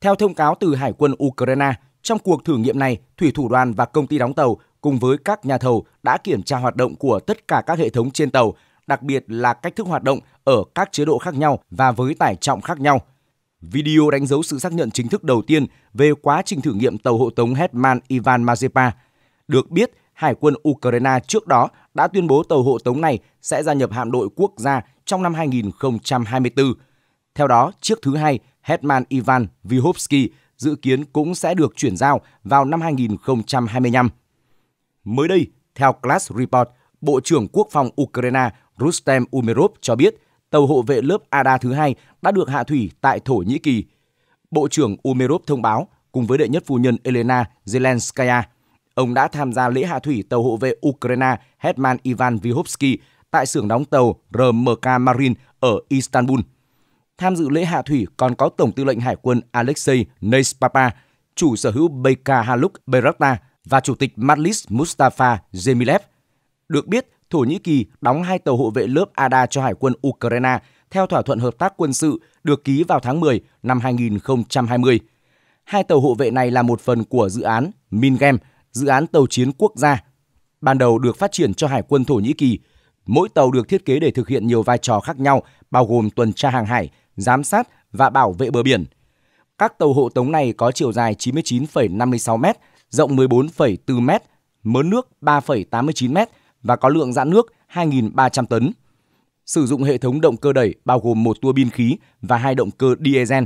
Theo thông cáo từ Hải quân Ukraine, trong cuộc thử nghiệm này, thủy thủ đoàn và công ty đóng tàu cùng với các nhà thầu đã kiểm tra hoạt động của tất cả các hệ thống trên tàu, đặc biệt là cách thức hoạt động ở các chế độ khác nhau và với tải trọng khác nhau. Video đánh dấu sự xác nhận chính thức đầu tiên về quá trình thử nghiệm tàu hộ tống Hetman Ivan Mazepa. Được biết, Hải quân Ukraine trước đó đã tuyên bố tàu hộ tống này sẽ gia nhập hạm đội quốc gia trong năm 2024. Theo đó, chiếc thứ hai Hetman Ivan Vyhovsky dự kiến cũng sẽ được chuyển giao vào năm 2025. Mới đây, theo Class Report, Bộ trưởng Quốc phòng Ukraine Rustem Umerov cho biết tàu hộ vệ lớp Ada thứ hai đã được hạ thủy tại Thổ Nhĩ Kỳ. Bộ trưởng Umerov thông báo cùng với đệ nhất phu nhân Elena Zelenskaya, ông đã tham gia lễ hạ thủy tàu hộ vệ Ukraine Hetman Ivan Vyhovsky tại xưởng đóng tàu RMK Marine ở Istanbul. Tham dự lễ hạ thủy còn có Tổng tư lệnh Hải quân Alexei Neispapa, chủ sở hữu BK Haluk Berakta, và Chủ tịch Majlis Mustafa Zemilev. Được biết, Thổ Nhĩ Kỳ đóng hai tàu hộ vệ lớp ADA cho Hải quân Ukraine theo thỏa thuận hợp tác quân sự được ký vào tháng 10 năm 2020. Hai tàu hộ vệ này là một phần của dự án Mingem, dự án tàu chiến quốc gia. Ban đầu được phát triển cho Hải quân Thổ Nhĩ Kỳ, mỗi tàu được thiết kế để thực hiện nhiều vai trò khác nhau, bao gồm tuần tra hàng hải, giám sát và bảo vệ bờ biển. Các tàu hộ tống này có chiều dài 99,56 mét, rộng 14,4 m, mớn nước 3,89 m và có lượng giãn nước 2.300 tấn. Sử dụng hệ thống động cơ đẩy bao gồm một tua bin khí và hai động cơ diesel,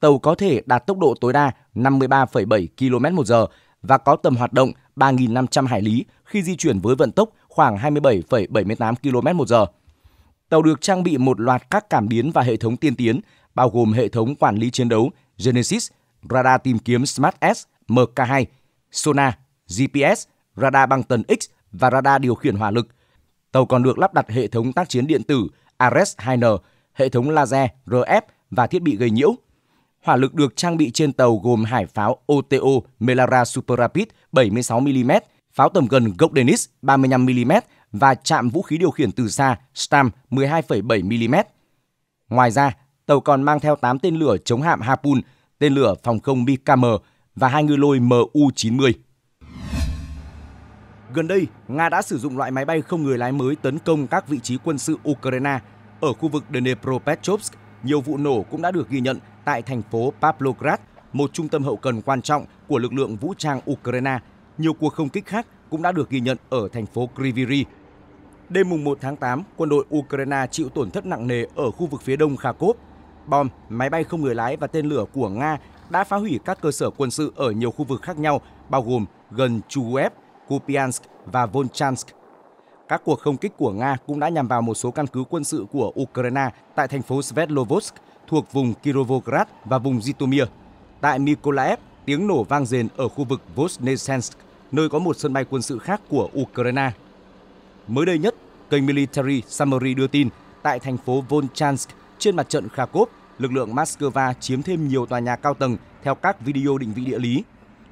tàu có thể đạt tốc độ tối đa 53,7 km/h và có tầm hoạt động 3.500 hải lý khi di chuyển với vận tốc khoảng 27,78 km/h. Tàu được trang bị một loạt các cảm biến và hệ thống tiên tiến, bao gồm hệ thống quản lý chiến đấu Genesis, radar tìm kiếm Smart S, MK2, sonar, GPS, radar băng tần X và radar điều khiển hỏa lực. Tàu còn được lắp đặt hệ thống tác chiến điện tử ARES-2N, hệ thống laser RF và thiết bị gây nhiễu. Hỏa lực được trang bị trên tàu gồm hải pháo OTO Melara Super Rapid 76mm, pháo tầm gần Gok Denis 35mm và chạm vũ khí điều khiển từ xa STAM 12,7mm. Ngoài ra, tàu còn mang theo 8 tên lửa chống hạm Harpoon, tên lửa phòng không BKM và hai ngư lôi MU-90. Gần đây, Nga đã sử dụng loại máy bay không người lái mới tấn công các vị trí quân sự Ukraine ở khu vực Dnepropetrovsk. Nhiều vụ nổ cũng đã được ghi nhận tại thành phố Pavlograd, một trung tâm hậu cần quan trọng của lực lượng vũ trang Ukraine. Nhiều cuộc không kích khác cũng đã được ghi nhận ở thành phố Kriviri. Đêm mùng 1 tháng 8, quân đội Ukraine chịu tổn thất nặng nề ở khu vực phía đông Kharkov. Bom, máy bay không người lái và tên lửa của Nga đã phá hủy các cơ sở quân sự ở nhiều khu vực khác nhau, bao gồm gần Chuev, Kupiansk và Volchansk. Các cuộc không kích của Nga cũng đã nhằm vào một số căn cứ quân sự của Ukraine tại thành phố Svetlovsk thuộc vùng Kirovograd và vùng Zhytomyr. Tại Mykolaiv, tiếng nổ vang dền ở khu vực Voznesensk, nơi có một sân bay quân sự khác của Ukraine. Mới đây nhất, kênh Military Summary đưa tin tại thành phố Volchansk trên mặt trận Kharkov, lực lượng Moscow chiếm thêm nhiều tòa nhà cao tầng theo các video định vị địa lý.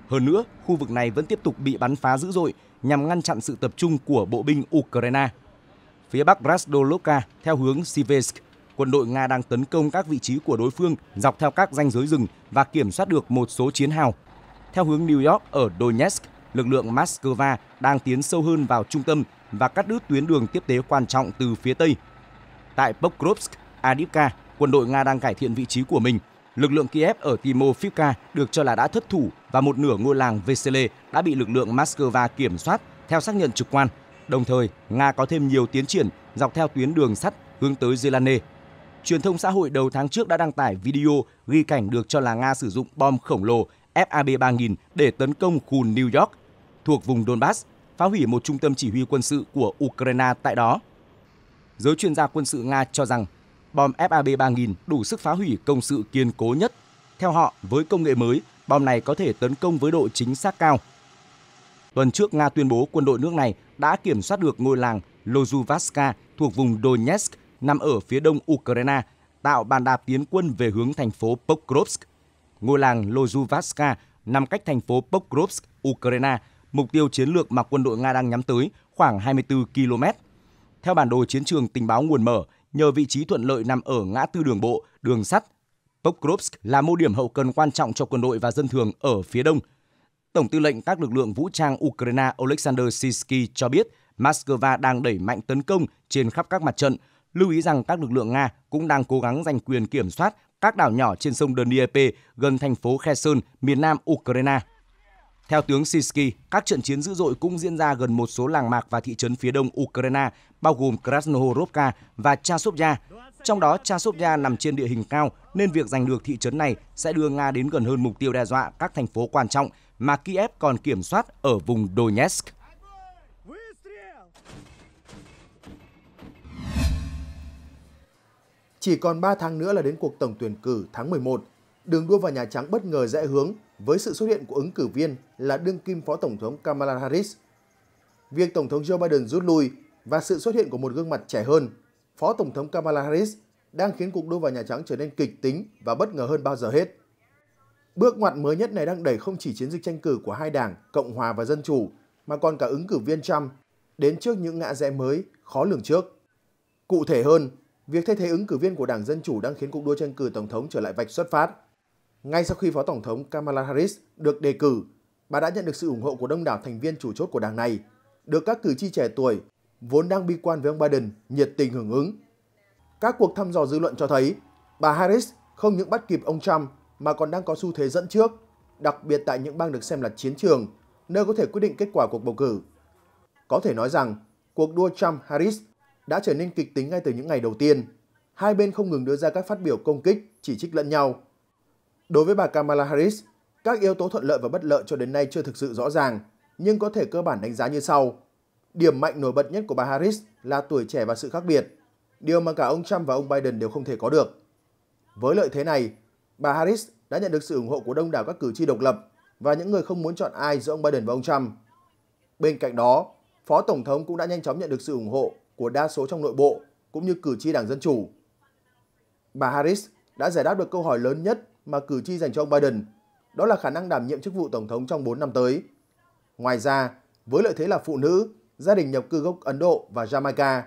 Hơn nữa, khu vực này vẫn tiếp tục bị bắn phá dữ dội nhằm ngăn chặn sự tập trung của bộ binh Ukraine. Phía bắc Rasdolovka theo hướng Siversk, quân đội Nga đang tấn công các vị trí của đối phương dọc theo các ranh giới rừng và kiểm soát được một số chiến hào. Theo hướng New York ở Donetsk, lực lượng Moscow đang tiến sâu hơn vào trung tâm và cắt đứt tuyến đường tiếp tế quan trọng từ phía Tây. Tại Pokrovsk, Adivka, quân đội Nga đang cải thiện vị trí của mình. Lực lượng Kiev ở Timofivka được cho là đã thất thủ và một nửa ngôi làng Vesele đã bị lực lượng Moscow kiểm soát theo xác nhận trực quan. Đồng thời, Nga có thêm nhiều tiến triển dọc theo tuyến đường sắt hướng tới Zelane. Truyền thông xã hội đầu tháng trước đã đăng tải video ghi cảnh được cho là Nga sử dụng bom khổng lồ FAB-3000 để tấn công khu New York thuộc vùng Donbass, phá hủy một trung tâm chỉ huy quân sự của Ukraine tại đó. Giới chuyên gia quân sự Nga cho rằng bom FAB 3000 đủ sức phá hủy công sự kiên cố nhất. Theo họ, với công nghệ mới, bom này có thể tấn công với độ chính xác cao. Tuần trước, Nga tuyên bố quân đội nước này đã kiểm soát được ngôi làng Lozuvaska thuộc vùng Donetsk nằm ở phía đông Ukraine, tạo bàn đạp tiến quân về hướng thành phố Pokrovsk. Ngôi làng Lozuvaska nằm cách thành phố Pokrovsk, Ukraine, mục tiêu chiến lược mà quân đội Nga đang nhắm tới khoảng 24 km. Theo bản đồ chiến trường tình báo nguồn mở, nhờ vị trí thuận lợi nằm ở ngã tư đường bộ, đường sắt. Pokrovsk là mô điểm hậu cần quan trọng cho quân đội và dân thường ở phía đông. Tổng tư lệnh các lực lượng vũ trang Ukraine Oleksandr Sisky cho biết Moscow đang đẩy mạnh tấn công trên khắp các mặt trận, lưu ý rằng các lực lượng Nga cũng đang cố gắng giành quyền kiểm soát các đảo nhỏ trên sông Dnieper gần thành phố Kherson, miền nam Ukraine. Theo tướng Sisky, các trận chiến dữ dội cũng diễn ra gần một số làng mạc và thị trấn phía đông Ukraine, bao gồm Krasnohorovka và Chasovya. Trong đó, Chasovya nằm trên địa hình cao nên việc giành được thị trấn này sẽ đưa Nga đến gần hơn mục tiêu đe dọa các thành phố quan trọng mà Kiev còn kiểm soát ở vùng Donetsk. Chỉ còn 3 tháng nữa là đến cuộc tổng tuyển cử tháng 11, đường đua vào Nhà Trắng bất ngờ rẽ hướng với sự xuất hiện của ứng cử viên là đương kim Phó Tổng thống Kamala Harris. Việc Tổng thống Joe Biden rút lui và sự xuất hiện của một gương mặt trẻ hơn, Phó Tổng thống Kamala Harris đang khiến cuộc đua vào Nhà Trắng trở nên kịch tính và bất ngờ hơn bao giờ hết. Bước ngoặt mới nhất này đang đẩy không chỉ chiến dịch tranh cử của hai đảng Cộng hòa và Dân chủ, mà còn cả ứng cử viên Trump đến trước những ngã rẽ mới khó lường trước. Cụ thể hơn, việc thay thế ứng cử viên của Đảng Dân chủ đang khiến cuộc đua tranh cử tổng thống trở lại vạch xuất phát. Ngay sau khi Phó Tổng thống Kamala Harris được đề cử, bà đã nhận được sự ủng hộ của đông đảo thành viên chủ chốt của đảng này, được các cử tri trẻ tuổi vốn đang bi quan với ông Biden nhiệt tình hưởng ứng. Các cuộc thăm dò dư luận cho thấy bà Harris không những bắt kịp ông Trump mà còn đang có xu thế dẫn trước, đặc biệt tại những bang được xem là chiến trường, nơi có thể quyết định kết quả cuộc bầu cử. Có thể nói rằng, cuộc đua Trump-Harris đã trở nên kịch tính ngay từ những ngày đầu tiên. Hai bên không ngừng đưa ra các phát biểu công kích, chỉ trích lẫn nhau. Đối với bà Kamala Harris, các yếu tố thuận lợi và bất lợi cho đến nay chưa thực sự rõ ràng, nhưng có thể cơ bản đánh giá như sau. Điểm mạnh nổi bật nhất của bà Harris là tuổi trẻ và sự khác biệt, điều mà cả ông Trump và ông Biden đều không thể có được. Với lợi thế này, bà Harris đã nhận được sự ủng hộ của đông đảo các cử tri độc lập và những người không muốn chọn ai giữa ông Biden và ông Trump. Bên cạnh đó, Phó Tổng thống cũng đã nhanh chóng nhận được sự ủng hộ của đa số trong nội bộ cũng như cử tri Đảng Dân Chủ. Bà Harris đã giải đáp được câu hỏi lớn nhất mà cử tri dành cho ông Biden, đó là khả năng đảm nhiệm chức vụ Tổng thống trong 4 năm tới. Ngoài ra, với lợi thế là phụ nữ, gia đình nhập cư gốc Ấn Độ và Jamaica,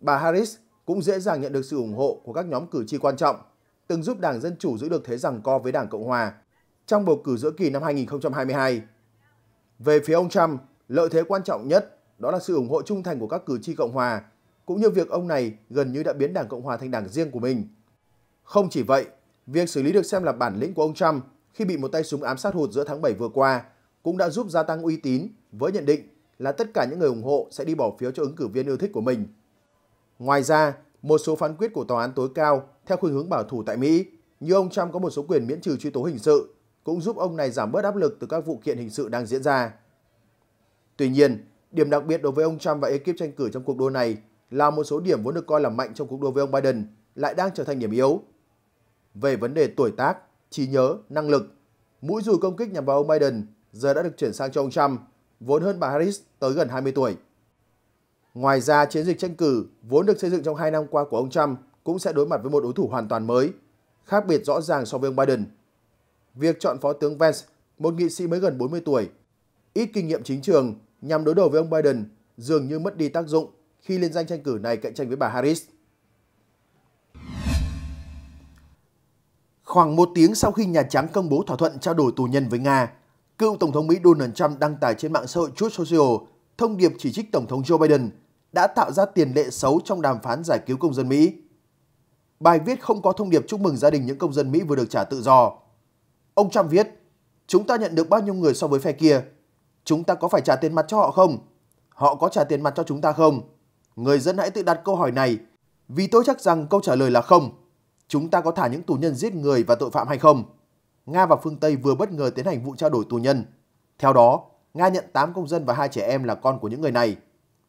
bà Harris cũng dễ dàng nhận được sự ủng hộ của các nhóm cử tri quan trọng, từng giúp Đảng Dân Chủ giữ được thế rằng co với Đảng Cộng Hòa trong bầu cử giữa kỳ năm 2022. Về phía ông Trump, lợi thế quan trọng nhất đó là sự ủng hộ trung thành của các cử tri Cộng Hòa, cũng như việc ông này gần như đã biến Đảng Cộng Hòa thành đảng riêng của mình. Không chỉ vậy, Việc xử lý được xem là bản lĩnh của ông Trump khi bị một tay súng ám sát hụt giữa tháng 7 vừa qua cũng đã giúp gia tăng uy tín với nhận định là tất cả những người ủng hộ sẽ đi bỏ phiếu cho ứng cử viên yêu thích của mình. Ngoài ra, một số phán quyết của tòa án tối cao theo khuynh hướng bảo thủ tại Mỹ, như ông Trump có một số quyền miễn trừ truy tố hình sự, cũng giúp ông này giảm bớt áp lực từ các vụ kiện hình sự đang diễn ra. Tuy nhiên, điểm đặc biệt đối với ông Trump và ekip tranh cử trong cuộc đua này là một số điểm vốn được coi là mạnh trong cuộc đua với ông Biden lại đang trở thành điểm yếu về vấn đề tuổi tác, trí nhớ, năng lực. Mũi dù công kích nhằm vào ông Biden giờ đã được chuyển sang cho ông Trump, vốn hơn bà Harris tới gần 20 tuổi. Ngoài ra, chiến dịch tranh cử vốn được xây dựng trong 2 năm qua của ông Trump cũng sẽ đối mặt với một đối thủ hoàn toàn mới, khác biệt rõ ràng so với ông Biden. Việc chọn Phó tướng Vance, một nghị sĩ mới gần 40 tuổi, ít kinh nghiệm chính trường nhằm đối đầu với ông Biden dường như mất đi tác dụng khi liên danh tranh cử này cạnh tranh với bà Harris. Khoảng một tiếng sau khi Nhà Trắng công bố thỏa thuận trao đổi tù nhân với Nga, cựu Tổng thống Mỹ Donald Trump đăng tải trên mạng xã hội Truth Social thông điệp chỉ trích Tổng thống Joe Biden đã tạo ra tiền lệ xấu trong đàm phán giải cứu công dân Mỹ. Bài viết không có thông điệp chúc mừng gia đình những công dân Mỹ vừa được trả tự do. Ông Trump viết, chúng ta nhận được bao nhiêu người so với phe kia? Chúng ta có phải trả tiền mặt cho họ không? Họ có trả tiền mặt cho chúng ta không? Người dân hãy tự đặt câu hỏi này, vì tôi chắc rằng câu trả lời là không chúng ta có thả những tù nhân giết người và tội phạm hay không? Nga và phương Tây vừa bất ngờ tiến hành vụ trao đổi tù nhân. Theo đó, Nga nhận 8 công dân và hai trẻ em là con của những người này.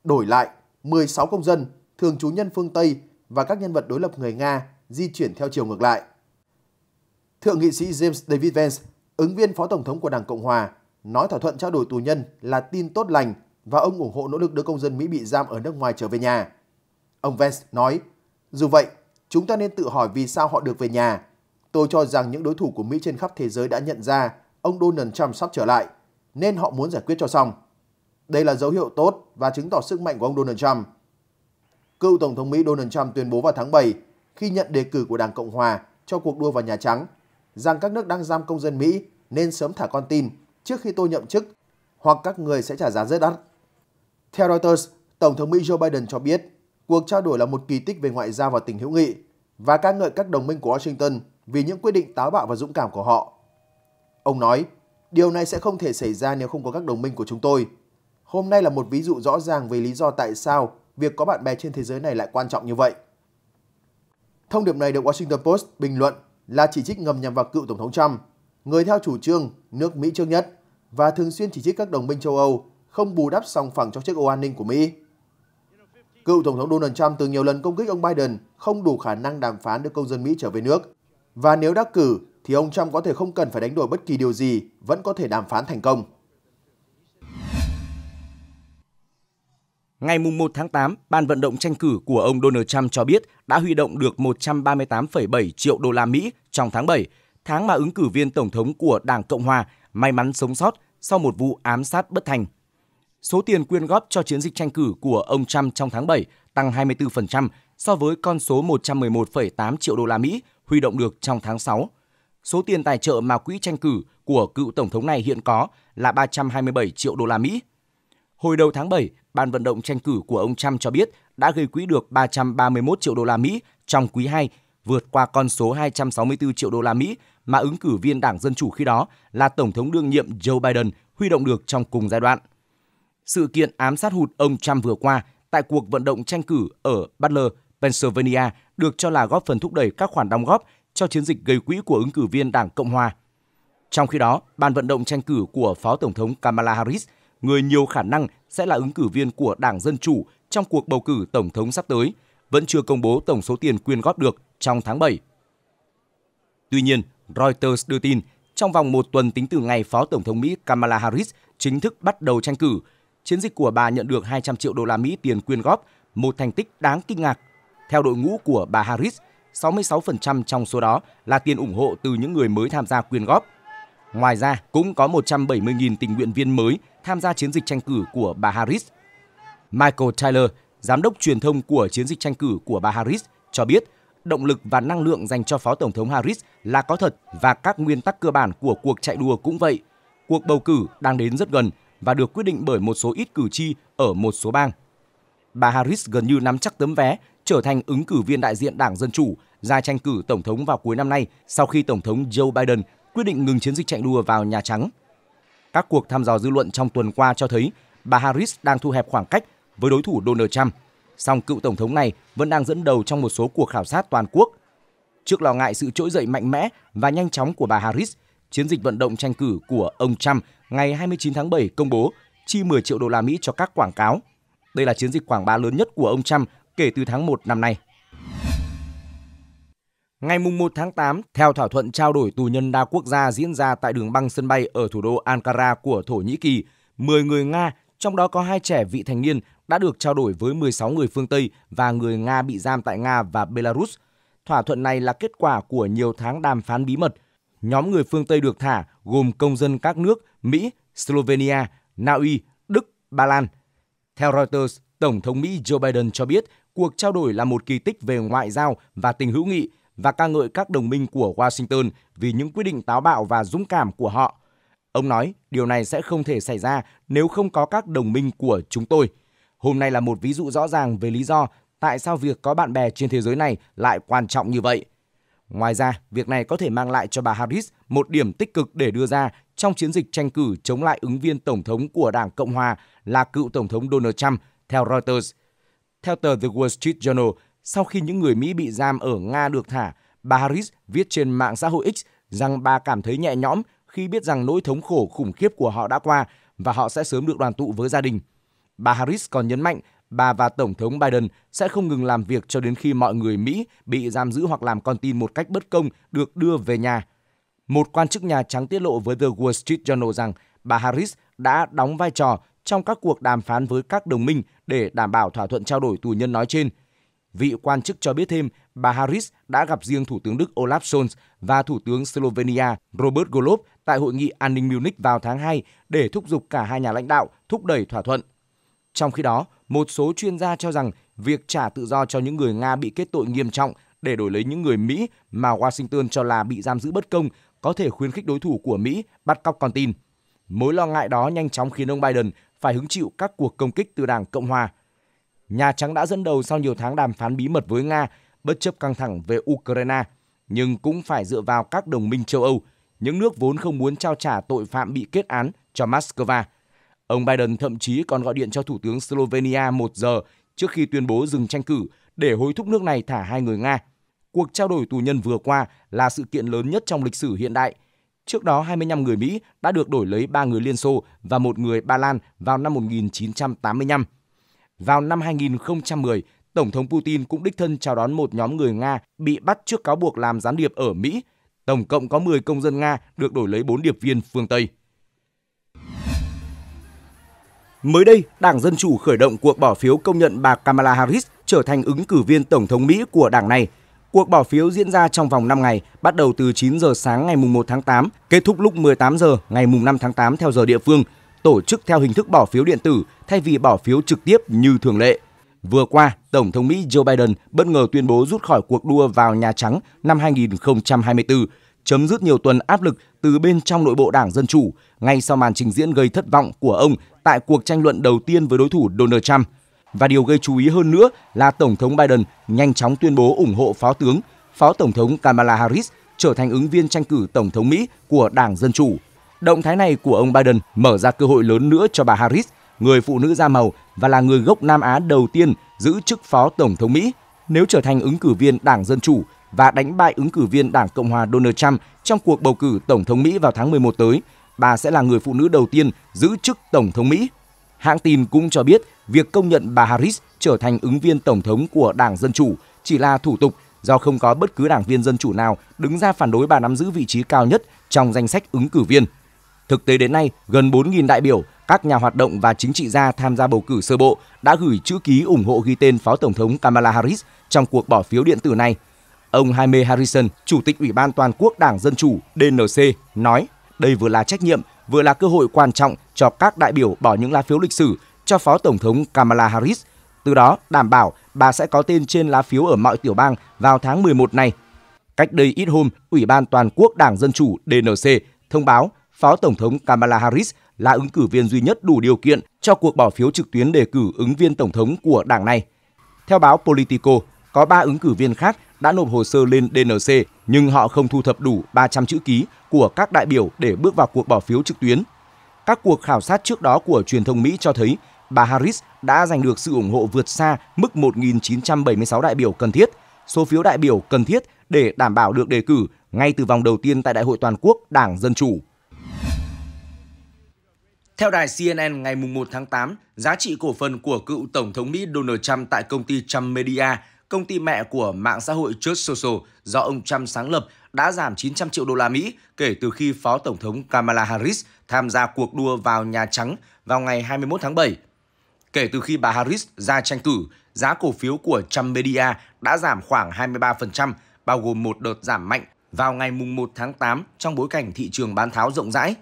Đổi lại, 16 công dân, thường trú nhân phương Tây và các nhân vật đối lập người Nga di chuyển theo chiều ngược lại. Thượng nghị sĩ James David Vance, ứng viên phó tổng thống của Đảng Cộng Hòa, nói thỏa thuận trao đổi tù nhân là tin tốt lành và ông ủng hộ nỗ lực đưa công dân Mỹ bị giam ở nước ngoài trở về nhà. Ông Vance nói, dù vậy, chúng ta nên tự hỏi vì sao họ được về nhà. Tôi cho rằng những đối thủ của Mỹ trên khắp thế giới đã nhận ra ông Donald Trump sắp trở lại, nên họ muốn giải quyết cho xong. Đây là dấu hiệu tốt và chứng tỏ sức mạnh của ông Donald Trump. Cựu Tổng thống Mỹ Donald Trump tuyên bố vào tháng 7 khi nhận đề cử của Đảng Cộng Hòa cho cuộc đua vào Nhà Trắng rằng các nước đang giam công dân Mỹ nên sớm thả con tin trước khi tôi nhậm chức hoặc các người sẽ trả giá rất đắt. Theo Reuters, Tổng thống Mỹ Joe Biden cho biết cuộc trao đổi là một kỳ tích về ngoại giao và tình hữu nghị và ca ngợi các đồng minh của Washington vì những quyết định táo bạo và dũng cảm của họ. Ông nói, điều này sẽ không thể xảy ra nếu không có các đồng minh của chúng tôi. Hôm nay là một ví dụ rõ ràng về lý do tại sao việc có bạn bè trên thế giới này lại quan trọng như vậy. Thông điệp này được Washington Post bình luận là chỉ trích ngầm nhằm vào cựu Tổng thống Trump, người theo chủ trương nước Mỹ trước nhất và thường xuyên chỉ trích các đồng minh châu Âu không bù đắp song phẳng cho chiếc ô an ninh của Mỹ cựu Tổng thống Donald Trump từng nhiều lần công kích ông Biden không đủ khả năng đàm phán đưa công dân Mỹ trở về nước. Và nếu đắc cử thì ông Trump có thể không cần phải đánh đổi bất kỳ điều gì, vẫn có thể đàm phán thành công. Ngày 1 tháng 8, Ban vận động tranh cử của ông Donald Trump cho biết đã huy động được 138,7 triệu đô la Mỹ trong tháng 7, tháng mà ứng cử viên Tổng thống của Đảng Cộng Hòa may mắn sống sót sau một vụ ám sát bất thành số tiền quyên góp cho chiến dịch tranh cử của ông Trump trong tháng 7 tăng 24% so với con số 111,8 triệu đô la Mỹ huy động được trong tháng 6. Số tiền tài trợ mà quỹ tranh cử của cựu tổng thống này hiện có là 327 triệu đô la Mỹ. Hồi đầu tháng 7, ban vận động tranh cử của ông Trump cho biết đã gây quỹ được 331 triệu đô la Mỹ trong quý 2, vượt qua con số 264 triệu đô la Mỹ mà ứng cử viên Đảng Dân chủ khi đó là tổng thống đương nhiệm Joe Biden huy động được trong cùng giai đoạn sự kiện ám sát hụt ông Trump vừa qua tại cuộc vận động tranh cử ở Butler, Pennsylvania được cho là góp phần thúc đẩy các khoản đóng góp cho chiến dịch gây quỹ của ứng cử viên Đảng Cộng hòa. Trong khi đó, ban vận động tranh cử của Phó Tổng thống Kamala Harris, người nhiều khả năng sẽ là ứng cử viên của Đảng Dân Chủ trong cuộc bầu cử Tổng thống sắp tới, vẫn chưa công bố tổng số tiền quyên góp được trong tháng 7. Tuy nhiên, Reuters đưa tin, trong vòng một tuần tính từ ngày Phó Tổng thống Mỹ Kamala Harris chính thức bắt đầu tranh cử, chiến dịch của bà nhận được 200 triệu đô la Mỹ tiền quyên góp, một thành tích đáng kinh ngạc. Theo đội ngũ của bà Harris, 66% trong số đó là tiền ủng hộ từ những người mới tham gia quyên góp. Ngoài ra, cũng có 170.000 tình nguyện viên mới tham gia chiến dịch tranh cử của bà Harris. Michael Tyler, giám đốc truyền thông của chiến dịch tranh cử của bà Harris, cho biết động lực và năng lượng dành cho Phó Tổng thống Harris là có thật và các nguyên tắc cơ bản của cuộc chạy đua cũng vậy. Cuộc bầu cử đang đến rất gần – và được quyết định bởi một số ít cử tri ở một số bang. Bà Harris gần như nắm chắc tấm vé trở thành ứng cử viên đại diện Đảng Dân Chủ ra tranh cử Tổng thống vào cuối năm nay sau khi Tổng thống Joe Biden quyết định ngừng chiến dịch chạy đua vào Nhà Trắng. Các cuộc thăm dò dư luận trong tuần qua cho thấy bà Harris đang thu hẹp khoảng cách với đối thủ Donald Trump. Song cựu tổng thống này vẫn đang dẫn đầu trong một số cuộc khảo sát toàn quốc. Trước lo ngại sự trỗi dậy mạnh mẽ và nhanh chóng của bà Harris, chiến dịch vận động tranh cử của ông Trump ngày 29 tháng 7 công bố chi 10 triệu đô la Mỹ cho các quảng cáo. Đây là chiến dịch quảng bá lớn nhất của ông Trump kể từ tháng 1 năm nay. Ngày 1 tháng 8, theo thỏa thuận trao đổi tù nhân đa quốc gia diễn ra tại đường băng sân bay ở thủ đô Ankara của Thổ Nhĩ Kỳ, 10 người Nga, trong đó có hai trẻ vị thành niên, đã được trao đổi với 16 người phương Tây và người Nga bị giam tại Nga và Belarus. Thỏa thuận này là kết quả của nhiều tháng đàm phán bí mật nhóm người phương Tây được thả gồm công dân các nước Mỹ, Slovenia, Na Uy, Đức, Ba Lan. Theo Reuters, Tổng thống Mỹ Joe Biden cho biết cuộc trao đổi là một kỳ tích về ngoại giao và tình hữu nghị và ca ngợi các đồng minh của Washington vì những quyết định táo bạo và dũng cảm của họ. Ông nói điều này sẽ không thể xảy ra nếu không có các đồng minh của chúng tôi. Hôm nay là một ví dụ rõ ràng về lý do tại sao việc có bạn bè trên thế giới này lại quan trọng như vậy. Ngoài ra, việc này có thể mang lại cho bà Harris một điểm tích cực để đưa ra trong chiến dịch tranh cử chống lại ứng viên tổng thống của Đảng Cộng hòa là cựu tổng thống Donald Trump, theo Reuters. Theo tờ The Wall Street Journal, sau khi những người Mỹ bị giam ở Nga được thả, bà Harris viết trên mạng xã hội X rằng bà cảm thấy nhẹ nhõm khi biết rằng nỗi thống khổ khủng khiếp của họ đã qua và họ sẽ sớm được đoàn tụ với gia đình. Bà Harris còn nhấn mạnh bà và Tổng thống Biden sẽ không ngừng làm việc cho đến khi mọi người Mỹ bị giam giữ hoặc làm con tin một cách bất công được đưa về nhà. Một quan chức Nhà Trắng tiết lộ với The Wall Street Journal rằng bà Harris đã đóng vai trò trong các cuộc đàm phán với các đồng minh để đảm bảo thỏa thuận trao đổi tù nhân nói trên. Vị quan chức cho biết thêm, bà Harris đã gặp riêng Thủ tướng Đức Olaf Scholz và Thủ tướng Slovenia Robert Golob tại hội nghị an ninh Munich vào tháng 2 để thúc giục cả hai nhà lãnh đạo thúc đẩy thỏa thuận. Trong khi đó, một số chuyên gia cho rằng việc trả tự do cho những người Nga bị kết tội nghiêm trọng để đổi lấy những người Mỹ mà Washington cho là bị giam giữ bất công có thể khuyến khích đối thủ của Mỹ bắt cóc con tin. Mối lo ngại đó nhanh chóng khiến ông Biden phải hứng chịu các cuộc công kích từ Đảng Cộng hòa. Nhà Trắng đã dẫn đầu sau nhiều tháng đàm phán bí mật với Nga bất chấp căng thẳng về Ukraine, nhưng cũng phải dựa vào các đồng minh châu Âu, những nước vốn không muốn trao trả tội phạm bị kết án cho Moscow. Ông Biden thậm chí còn gọi điện cho Thủ tướng Slovenia một giờ trước khi tuyên bố dừng tranh cử để hối thúc nước này thả hai người Nga. Cuộc trao đổi tù nhân vừa qua là sự kiện lớn nhất trong lịch sử hiện đại. Trước đó, 25 người Mỹ đã được đổi lấy 3 người Liên Xô và một người Ba Lan vào năm 1985. Vào năm 2010, Tổng thống Putin cũng đích thân chào đón một nhóm người Nga bị bắt trước cáo buộc làm gián điệp ở Mỹ. Tổng cộng có 10 công dân Nga được đổi lấy 4 điệp viên phương Tây. Mới đây, Đảng Dân Chủ khởi động cuộc bỏ phiếu công nhận bà Kamala Harris trở thành ứng cử viên Tổng thống Mỹ của đảng này. Cuộc bỏ phiếu diễn ra trong vòng 5 ngày, bắt đầu từ 9 giờ sáng ngày 1 tháng 8, kết thúc lúc 18 giờ ngày 5 tháng 8 theo giờ địa phương, tổ chức theo hình thức bỏ phiếu điện tử thay vì bỏ phiếu trực tiếp như thường lệ. Vừa qua, Tổng thống Mỹ Joe Biden bất ngờ tuyên bố rút khỏi cuộc đua vào Nhà Trắng năm 2024 chấm dứt nhiều tuần áp lực từ bên trong nội bộ Đảng Dân Chủ ngay sau màn trình diễn gây thất vọng của ông tại cuộc tranh luận đầu tiên với đối thủ Donald Trump. Và điều gây chú ý hơn nữa là Tổng thống Biden nhanh chóng tuyên bố ủng hộ Phó tướng, Phó Tổng thống Kamala Harris trở thành ứng viên tranh cử Tổng thống Mỹ của Đảng Dân Chủ. Động thái này của ông Biden mở ra cơ hội lớn nữa cho bà Harris, người phụ nữ da màu và là người gốc Nam Á đầu tiên giữ chức Phó Tổng thống Mỹ. Nếu trở thành ứng cử viên Đảng Dân Chủ, và đánh bại ứng cử viên Đảng Cộng hòa Donald Trump trong cuộc bầu cử Tổng thống Mỹ vào tháng 11 tới. Bà sẽ là người phụ nữ đầu tiên giữ chức Tổng thống Mỹ. Hãng tin cũng cho biết việc công nhận bà Harris trở thành ứng viên Tổng thống của Đảng Dân Chủ chỉ là thủ tục do không có bất cứ đảng viên Dân Chủ nào đứng ra phản đối bà nắm giữ vị trí cao nhất trong danh sách ứng cử viên. Thực tế đến nay, gần 4.000 đại biểu, các nhà hoạt động và chính trị gia tham gia bầu cử sơ bộ đã gửi chữ ký ủng hộ ghi tên Phó Tổng thống Kamala Harris trong cuộc bỏ phiếu điện tử này – Ông Jaime Harrison, Chủ tịch Ủy ban Toàn quốc Đảng Dân Chủ DNC, nói đây vừa là trách nhiệm, vừa là cơ hội quan trọng cho các đại biểu bỏ những lá phiếu lịch sử cho Phó Tổng thống Kamala Harris, từ đó đảm bảo bà sẽ có tên trên lá phiếu ở mọi tiểu bang vào tháng 11 này. Cách đây ít hôm, Ủy ban Toàn quốc Đảng Dân Chủ DNC thông báo Phó Tổng thống Kamala Harris là ứng cử viên duy nhất đủ điều kiện cho cuộc bỏ phiếu trực tuyến đề cử ứng viên Tổng thống của đảng này. Theo báo Politico, có 3 ứng cử viên khác đã nộp hồ sơ lên DNC nhưng họ không thu thập đủ 300 chữ ký của các đại biểu để bước vào cuộc bỏ phiếu trực tuyến. Các cuộc khảo sát trước đó của truyền thông Mỹ cho thấy bà Harris đã giành được sự ủng hộ vượt xa mức 1.976 đại biểu cần thiết, số phiếu đại biểu cần thiết để đảm bảo được đề cử ngay từ vòng đầu tiên tại Đại hội Toàn quốc Đảng Dân Chủ. Theo đài CNN ngày 1 tháng 8, giá trị cổ phần của cựu Tổng thống Mỹ Donald Trump tại công ty Trump Media công ty mẹ của mạng xã hội Truth Social do ông Trump sáng lập đã giảm 900 triệu đô la Mỹ kể từ khi Phó Tổng thống Kamala Harris tham gia cuộc đua vào Nhà Trắng vào ngày 21 tháng 7. Kể từ khi bà Harris ra tranh cử, giá cổ phiếu của Trump Media đã giảm khoảng 23%, bao gồm một đợt giảm mạnh vào ngày 1 tháng 8 trong bối cảnh thị trường bán tháo rộng rãi.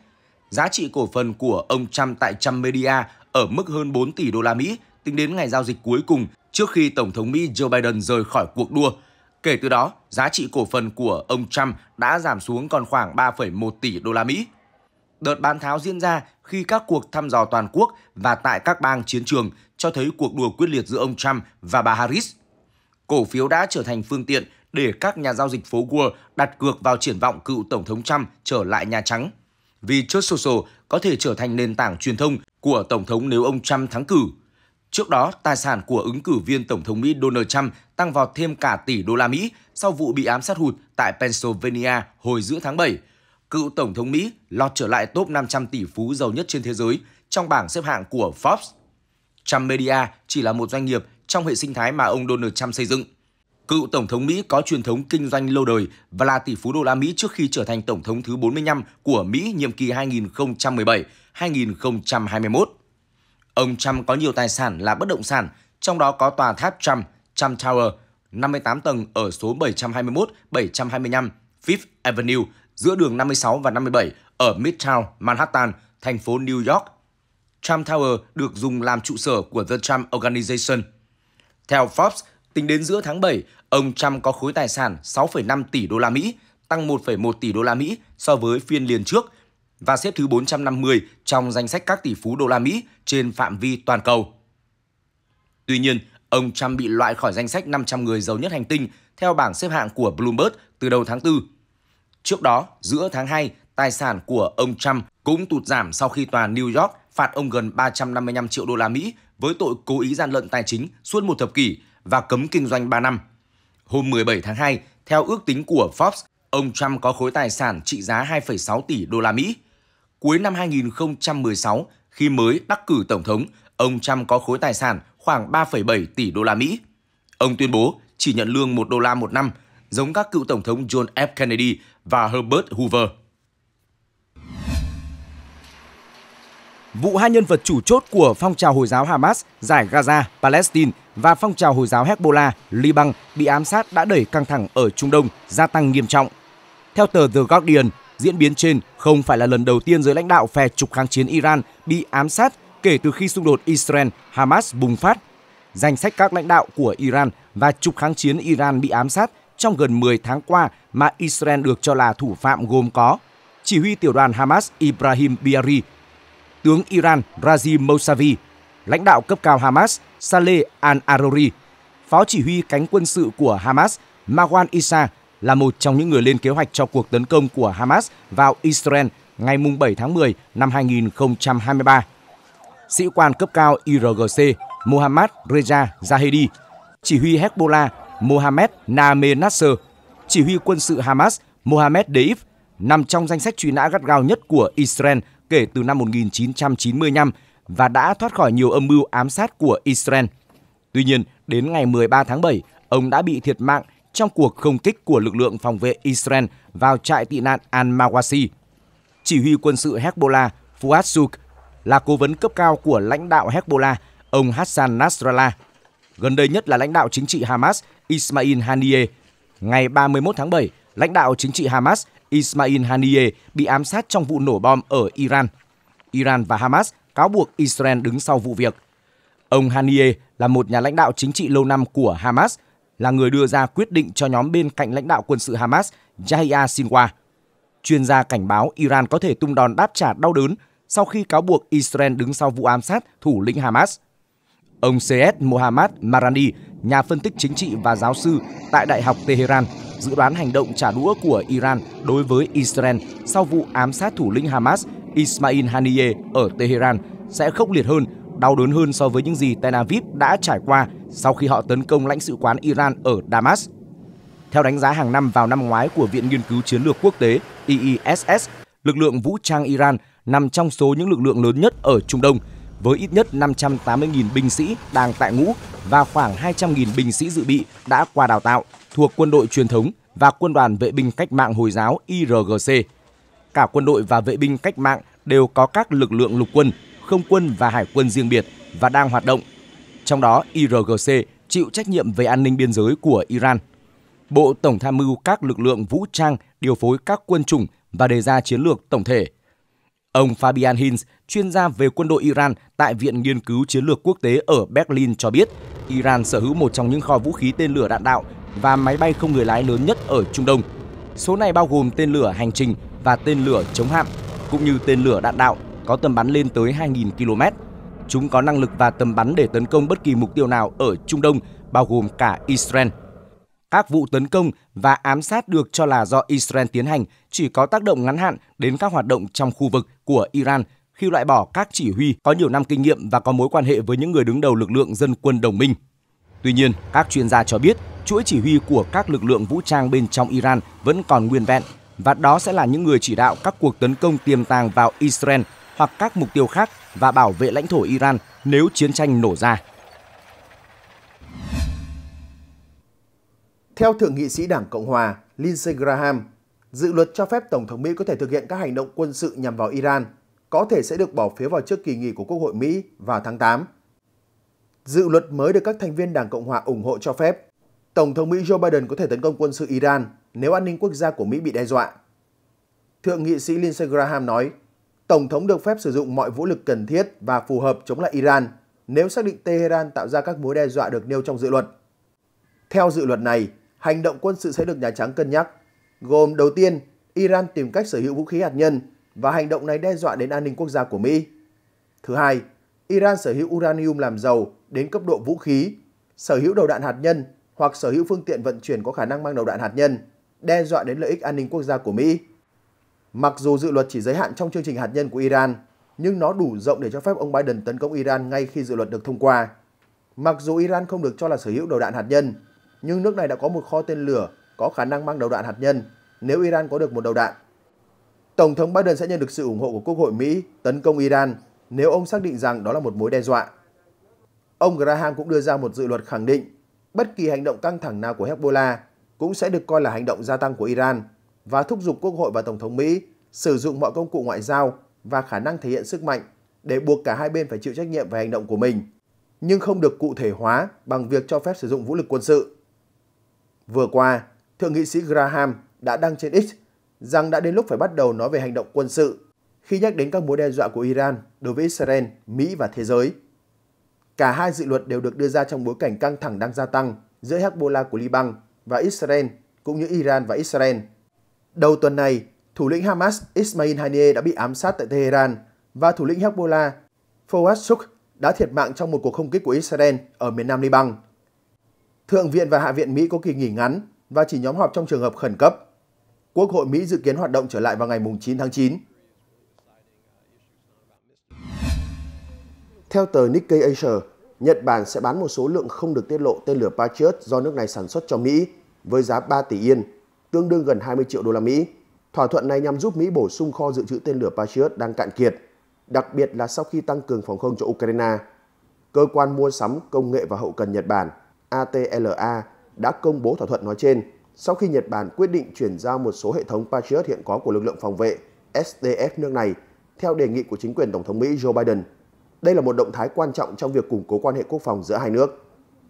Giá trị cổ phần của ông Trump tại Trump Media ở mức hơn 4 tỷ đô la Mỹ tính đến ngày giao dịch cuối cùng trước khi Tổng thống Mỹ Joe Biden rời khỏi cuộc đua. Kể từ đó, giá trị cổ phần của ông Trump đã giảm xuống còn khoảng 3,1 tỷ đô la Mỹ. Đợt bán tháo diễn ra khi các cuộc thăm dò toàn quốc và tại các bang chiến trường cho thấy cuộc đua quyết liệt giữa ông Trump và bà Harris. Cổ phiếu đã trở thành phương tiện để các nhà giao dịch phố Wall đặt cược vào triển vọng cựu Tổng thống Trump trở lại Nhà Trắng. Vì chốt social có thể trở thành nền tảng truyền thông của Tổng thống nếu ông Trump thắng cử. Trước đó, tài sản của ứng cử viên Tổng thống Mỹ Donald Trump tăng vọt thêm cả tỷ đô la Mỹ sau vụ bị ám sát hụt tại Pennsylvania hồi giữa tháng 7. Cựu Tổng thống Mỹ lọt trở lại top 500 tỷ phú giàu nhất trên thế giới trong bảng xếp hạng của Forbes. Trump Media chỉ là một doanh nghiệp trong hệ sinh thái mà ông Donald Trump xây dựng. Cựu Tổng thống Mỹ có truyền thống kinh doanh lâu đời và là tỷ phú đô la Mỹ trước khi trở thành Tổng thống thứ 45 của Mỹ nhiệm kỳ 2017-2021. Ông Trump có nhiều tài sản là bất động sản, trong đó có tòa tháp Trump, Trump Tower, 58 tầng ở số 721-725 Fifth Avenue giữa đường 56 và 57 ở Midtown, Manhattan, thành phố New York. Trump Tower được dùng làm trụ sở của The Trump Organization. Theo Forbes, tính đến giữa tháng 7, ông Trump có khối tài sản 6,5 tỷ đô la Mỹ, tăng 1,1 tỷ đô la Mỹ so với phiên liền trước – và xếp thứ 450 trong danh sách các tỷ phú đô la Mỹ trên phạm vi toàn cầu. Tuy nhiên, ông Trump bị loại khỏi danh sách 500 người giàu nhất hành tinh theo bảng xếp hạng của Bloomberg từ đầu tháng 4. Trước đó, giữa tháng 2, tài sản của ông Trump cũng tụt giảm sau khi tòa New York phạt ông gần 355 triệu đô la Mỹ với tội cố ý gian lận tài chính suốt một thập kỷ và cấm kinh doanh 3 năm. Hôm 17 tháng 2, theo ước tính của Forbes, ông Trump có khối tài sản trị giá 2,6 tỷ đô la Mỹ cuối năm 2016 khi mới đắc cử tổng thống, ông Trump có khối tài sản khoảng 3,7 tỷ đô la Mỹ. Ông tuyên bố chỉ nhận lương 1 đô la một năm, giống các cựu tổng thống John F. Kennedy và Herbert Hoover. Vụ hai nhân vật chủ chốt của phong trào Hồi giáo Hamas, giải Gaza, Palestine và phong trào Hồi giáo Hezbollah, Liban bị ám sát đã đẩy căng thẳng ở Trung Đông gia tăng nghiêm trọng. Theo tờ The Guardian, Diễn biến trên không phải là lần đầu tiên giới lãnh đạo phe trục kháng chiến Iran bị ám sát kể từ khi xung đột Israel-Hamas bùng phát. Danh sách các lãnh đạo của Iran và trục kháng chiến Iran bị ám sát trong gần 10 tháng qua mà Israel được cho là thủ phạm gồm có chỉ huy tiểu đoàn Hamas Ibrahim Biari, tướng Iran Razi Mousavi, lãnh đạo cấp cao Hamas Saleh al-Arori, phó chỉ huy cánh quân sự của Hamas Marwan Issa là một trong những người lên kế hoạch cho cuộc tấn công của Hamas vào Israel ngày 7 tháng 10 năm 2023. Sĩ quan cấp cao IRGC Mohammad Reza Zahedi, chỉ huy Hezbollah Mohammed Name Nasser, chỉ huy quân sự Hamas Mohammed Deif nằm trong danh sách truy nã gắt gao nhất của Israel kể từ năm 1995 và đã thoát khỏi nhiều âm mưu ám sát của Israel. Tuy nhiên, đến ngày 13 tháng 7, ông đã bị thiệt mạng trong cuộc không kích của lực lượng phòng vệ Israel vào trại tị nạn Al-Mawasi. Chỉ huy quân sự Hezbollah Fuad Suk là cố vấn cấp cao của lãnh đạo Hezbollah, ông Hassan Nasrallah. Gần đây nhất là lãnh đạo chính trị Hamas Ismail Haniyeh. Ngày 31 tháng 7, lãnh đạo chính trị Hamas Ismail Haniyeh bị ám sát trong vụ nổ bom ở Iran. Iran và Hamas cáo buộc Israel đứng sau vụ việc. Ông Haniyeh là một nhà lãnh đạo chính trị lâu năm của Hamas – là người đưa ra quyết định cho nhóm bên cạnh lãnh đạo quân sự Hamas Yahya Sinwar. Chuyên gia cảnh báo Iran có thể tung đòn đáp trả đau đớn sau khi cáo buộc Israel đứng sau vụ ám sát thủ lĩnh Hamas. Ông CS Mohammad Marani, nhà phân tích chính trị và giáo sư tại Đại học Tehran, dự đoán hành động trả đũa của Iran đối với Israel sau vụ ám sát thủ lĩnh Hamas Ismail Haniyeh ở Tehran sẽ khốc liệt hơn đau đớn hơn so với những gì Tel Aviv đã trải qua sau khi họ tấn công lãnh sự quán Iran ở Damas. Theo đánh giá hàng năm vào năm ngoái của Viện Nghiên cứu Chiến lược Quốc tế IISS, lực lượng vũ trang Iran nằm trong số những lực lượng lớn nhất ở Trung Đông, với ít nhất 580.000 binh sĩ đang tại ngũ và khoảng 200.000 binh sĩ dự bị đã qua đào tạo thuộc quân đội truyền thống và quân đoàn vệ binh cách mạng Hồi giáo IRGC. Cả quân đội và vệ binh cách mạng đều có các lực lượng lục quân, không quân và hải quân riêng biệt và đang hoạt động. Trong đó, IRGC chịu trách nhiệm về an ninh biên giới của Iran. Bộ Tổng tham mưu các lực lượng vũ trang điều phối các quân chủng và đề ra chiến lược tổng thể. Ông Fabian Hinz, chuyên gia về quân đội Iran tại Viện Nghiên cứu Chiến lược Quốc tế ở Berlin cho biết, Iran sở hữu một trong những kho vũ khí tên lửa đạn đạo và máy bay không người lái lớn nhất ở Trung Đông. Số này bao gồm tên lửa hành trình và tên lửa chống hạm, cũng như tên lửa đạn đạo có tầm bắn lên tới 2.000 km. Chúng có năng lực và tầm bắn để tấn công bất kỳ mục tiêu nào ở Trung Đông, bao gồm cả Israel. Các vụ tấn công và ám sát được cho là do Israel tiến hành chỉ có tác động ngắn hạn đến các hoạt động trong khu vực của Iran khi loại bỏ các chỉ huy có nhiều năm kinh nghiệm và có mối quan hệ với những người đứng đầu lực lượng dân quân đồng minh. Tuy nhiên, các chuyên gia cho biết chuỗi chỉ huy của các lực lượng vũ trang bên trong Iran vẫn còn nguyên vẹn và đó sẽ là những người chỉ đạo các cuộc tấn công tiềm tàng vào Israel hoặc các mục tiêu khác và bảo vệ lãnh thổ Iran nếu chiến tranh nổ ra. Theo Thượng nghị sĩ Đảng Cộng Hòa Lindsey Graham, dự luật cho phép Tổng thống Mỹ có thể thực hiện các hành động quân sự nhằm vào Iran có thể sẽ được bỏ phiếu vào trước kỳ nghỉ của Quốc hội Mỹ vào tháng 8. Dự luật mới được các thành viên Đảng Cộng Hòa ủng hộ cho phép Tổng thống Mỹ Joe Biden có thể tấn công quân sự Iran nếu an ninh quốc gia của Mỹ bị đe dọa. Thượng nghị sĩ Lindsey Graham nói, Tổng thống được phép sử dụng mọi vũ lực cần thiết và phù hợp chống lại Iran nếu xác định Tehran tạo ra các mối đe dọa được nêu trong dự luật. Theo dự luật này, hành động quân sự sẽ được Nhà Trắng cân nhắc, gồm đầu tiên, Iran tìm cách sở hữu vũ khí hạt nhân và hành động này đe dọa đến an ninh quốc gia của Mỹ. Thứ hai, Iran sở hữu uranium làm giàu đến cấp độ vũ khí, sở hữu đầu đạn hạt nhân hoặc sở hữu phương tiện vận chuyển có khả năng mang đầu đạn hạt nhân, đe dọa đến lợi ích an ninh quốc gia của Mỹ. Mặc dù dự luật chỉ giới hạn trong chương trình hạt nhân của Iran, nhưng nó đủ rộng để cho phép ông Biden tấn công Iran ngay khi dự luật được thông qua. Mặc dù Iran không được cho là sở hữu đầu đạn hạt nhân, nhưng nước này đã có một kho tên lửa có khả năng mang đầu đạn hạt nhân nếu Iran có được một đầu đạn. Tổng thống Biden sẽ nhận được sự ủng hộ của Quốc hội Mỹ tấn công Iran nếu ông xác định rằng đó là một mối đe dọa. Ông Graham cũng đưa ra một dự luật khẳng định bất kỳ hành động căng thẳng nào của Hezbollah cũng sẽ được coi là hành động gia tăng của Iran và thúc giục Quốc hội và Tổng thống Mỹ sử dụng mọi công cụ ngoại giao và khả năng thể hiện sức mạnh để buộc cả hai bên phải chịu trách nhiệm về hành động của mình, nhưng không được cụ thể hóa bằng việc cho phép sử dụng vũ lực quân sự. Vừa qua, Thượng nghị sĩ Graham đã đăng trên X rằng đã đến lúc phải bắt đầu nói về hành động quân sự khi nhắc đến các mối đe dọa của Iran đối với Israel, Mỹ và thế giới. Cả hai dự luật đều được đưa ra trong bối cảnh căng thẳng đang gia tăng giữa Hezbollah của Liban và Israel cũng như Iran và Israel Đầu tuần này, thủ lĩnh Hamas Ismail Haniyeh đã bị ám sát tại Tehran và thủ lĩnh Hezbollah Fawad Shuk đã thiệt mạng trong một cuộc không kích của Israel ở miền Nam Liban. Thượng viện và Hạ viện Mỹ có kỳ nghỉ ngắn và chỉ nhóm họp trong trường hợp khẩn cấp. Quốc hội Mỹ dự kiến hoạt động trở lại vào ngày 9 tháng 9. Theo tờ Nikkei Asia, Nhật Bản sẽ bán một số lượng không được tiết lộ tên lửa Patriot do nước này sản xuất cho Mỹ với giá 3 tỷ yên tương đương gần 20 triệu đô la Mỹ. Thỏa thuận này nhằm giúp Mỹ bổ sung kho dự trữ tên lửa Patriot đang cạn kiệt, đặc biệt là sau khi tăng cường phòng không cho Ukraine. Cơ quan mua sắm công nghệ và hậu cần Nhật Bản ATLA đã công bố thỏa thuận nói trên sau khi Nhật Bản quyết định chuyển giao một số hệ thống Patriot hiện có của lực lượng phòng vệ SDF nước này theo đề nghị của chính quyền Tổng thống Mỹ Joe Biden. Đây là một động thái quan trọng trong việc củng cố quan hệ quốc phòng giữa hai nước.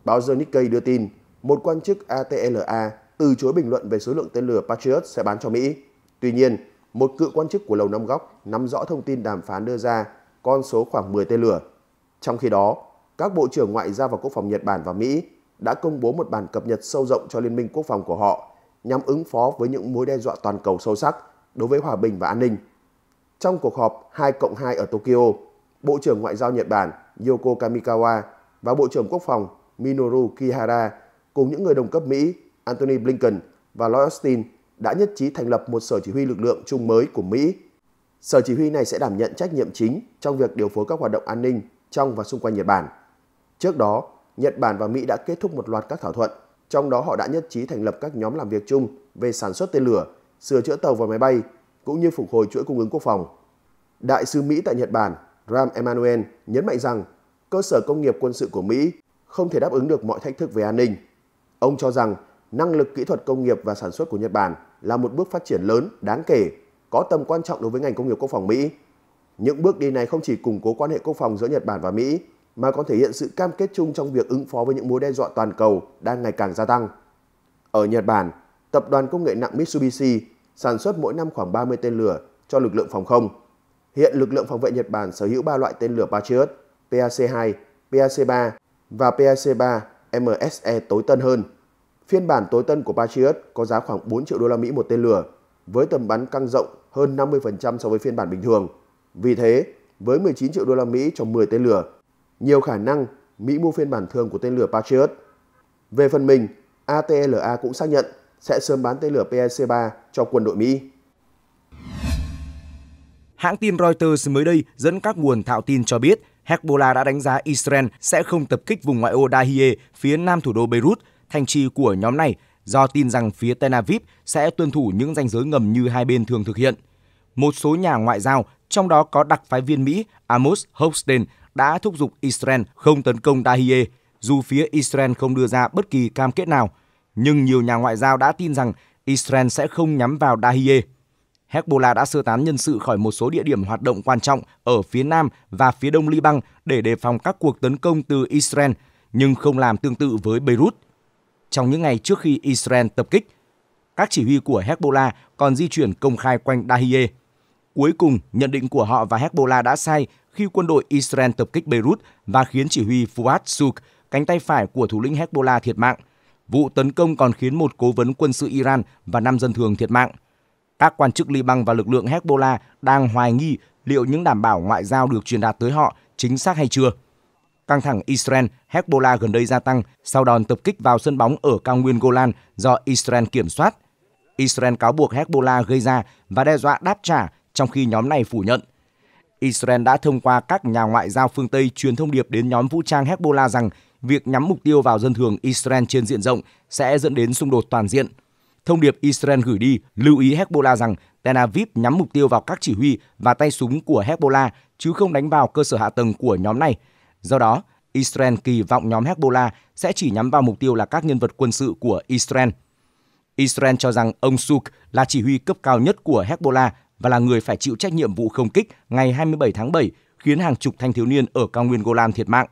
Báo The Nikkei đưa tin, một quan chức ATLA từ chối bình luận về số lượng tên lửa Patriot sẽ bán cho Mỹ. Tuy nhiên, một cựu quan chức của Lầu Năm Góc nắm rõ thông tin đàm phán đưa ra con số khoảng 10 tên lửa. Trong khi đó, các bộ trưởng ngoại giao và quốc phòng Nhật Bản và Mỹ đã công bố một bản cập nhật sâu rộng cho Liên minh quốc phòng của họ nhằm ứng phó với những mối đe dọa toàn cầu sâu sắc đối với hòa bình và an ninh. Trong cuộc họp 2 cộng 2 ở Tokyo, Bộ trưởng Ngoại giao Nhật Bản Yoko Kamikawa và Bộ trưởng Quốc phòng Minoru Kihara cùng những người đồng cấp Mỹ Antony Blinken và Lloyd Austin đã nhất trí thành lập một sở chỉ huy lực lượng chung mới của Mỹ. Sở chỉ huy này sẽ đảm nhận trách nhiệm chính trong việc điều phối các hoạt động an ninh trong và xung quanh Nhật Bản. Trước đó, Nhật Bản và Mỹ đã kết thúc một loạt các thỏa thuận, trong đó họ đã nhất trí thành lập các nhóm làm việc chung về sản xuất tên lửa, sửa chữa tàu và máy bay, cũng như phục hồi chuỗi cung ứng quốc phòng. Đại sứ Mỹ tại Nhật Bản, Ram Emanuel nhấn mạnh rằng cơ sở công nghiệp quân sự của Mỹ không thể đáp ứng được mọi thách thức về an ninh. Ông cho rằng năng lực kỹ thuật công nghiệp và sản xuất của Nhật Bản là một bước phát triển lớn, đáng kể, có tầm quan trọng đối với ngành công nghiệp quốc phòng Mỹ. Những bước đi này không chỉ củng cố quan hệ quốc phòng giữa Nhật Bản và Mỹ, mà còn thể hiện sự cam kết chung trong việc ứng phó với những mối đe dọa toàn cầu đang ngày càng gia tăng. Ở Nhật Bản, tập đoàn công nghệ nặng Mitsubishi sản xuất mỗi năm khoảng 30 tên lửa cho lực lượng phòng không. Hiện lực lượng phòng vệ Nhật Bản sở hữu 3 loại tên lửa Patriot, PAC-2, PAC-3 và PAC-3 MSE tối tân hơn. Phiên bản tối tân của Patriot có giá khoảng 4 triệu đô la Mỹ một tên lửa, với tầm bắn căng rộng hơn 50% so với phiên bản bình thường. Vì thế, với 19 triệu đô la Mỹ cho 10 tên lửa, nhiều khả năng Mỹ mua phiên bản thường của tên lửa Patriot. Về phần mình, ATLA cũng xác nhận sẽ sớm bán tên lửa PEC-3 cho quân đội Mỹ. Hãng tin Reuters mới đây dẫn các nguồn thạo tin cho biết Hezbollah đã đánh giá Israel sẽ không tập kích vùng ngoại ô Dahiyeh phía nam thủ đô Beirut thành trì của nhóm này do tin rằng phía Tel Aviv sẽ tuân thủ những ranh giới ngầm như hai bên thường thực hiện. Một số nhà ngoại giao, trong đó có đặc phái viên Mỹ Amos Hochstein đã thúc giục Israel không tấn công Tahrir, dù phía Israel không đưa ra bất kỳ cam kết nào. Nhưng nhiều nhà ngoại giao đã tin rằng Israel sẽ không nhắm vào Tahrir. Hezbollah đã sơ tán nhân sự khỏi một số địa điểm hoạt động quan trọng ở phía nam và phía đông Liban để đề phòng các cuộc tấn công từ Israel, nhưng không làm tương tự với Beirut – trong những ngày trước khi Israel tập kích. Các chỉ huy của Hezbollah còn di chuyển công khai quanh Dahiye. Cuối cùng, nhận định của họ và Hezbollah đã sai khi quân đội Israel tập kích Beirut và khiến chỉ huy Fuad Suk, cánh tay phải của thủ lĩnh Hezbollah thiệt mạng. Vụ tấn công còn khiến một cố vấn quân sự Iran và năm dân thường thiệt mạng. Các quan chức Liban và lực lượng Hezbollah đang hoài nghi liệu những đảm bảo ngoại giao được truyền đạt tới họ chính xác hay chưa. Căng thẳng Israel, Hezbollah gần đây gia tăng sau đòn tập kích vào sân bóng ở cao nguyên Golan do Israel kiểm soát. Israel cáo buộc Hezbollah gây ra và đe dọa đáp trả trong khi nhóm này phủ nhận. Israel đã thông qua các nhà ngoại giao phương Tây truyền thông điệp đến nhóm vũ trang Hezbollah rằng việc nhắm mục tiêu vào dân thường Israel trên diện rộng sẽ dẫn đến xung đột toàn diện. Thông điệp Israel gửi đi lưu ý Hezbollah rằng Tel Aviv nhắm mục tiêu vào các chỉ huy và tay súng của Hezbollah chứ không đánh vào cơ sở hạ tầng của nhóm này – Do đó, Israel kỳ vọng nhóm Hezbollah sẽ chỉ nhắm vào mục tiêu là các nhân vật quân sự của Israel. Israel cho rằng ông Suk là chỉ huy cấp cao nhất của Hezbollah và là người phải chịu trách nhiệm vụ không kích ngày 27 tháng 7 khiến hàng chục thanh thiếu niên ở cao nguyên Golan thiệt mạng.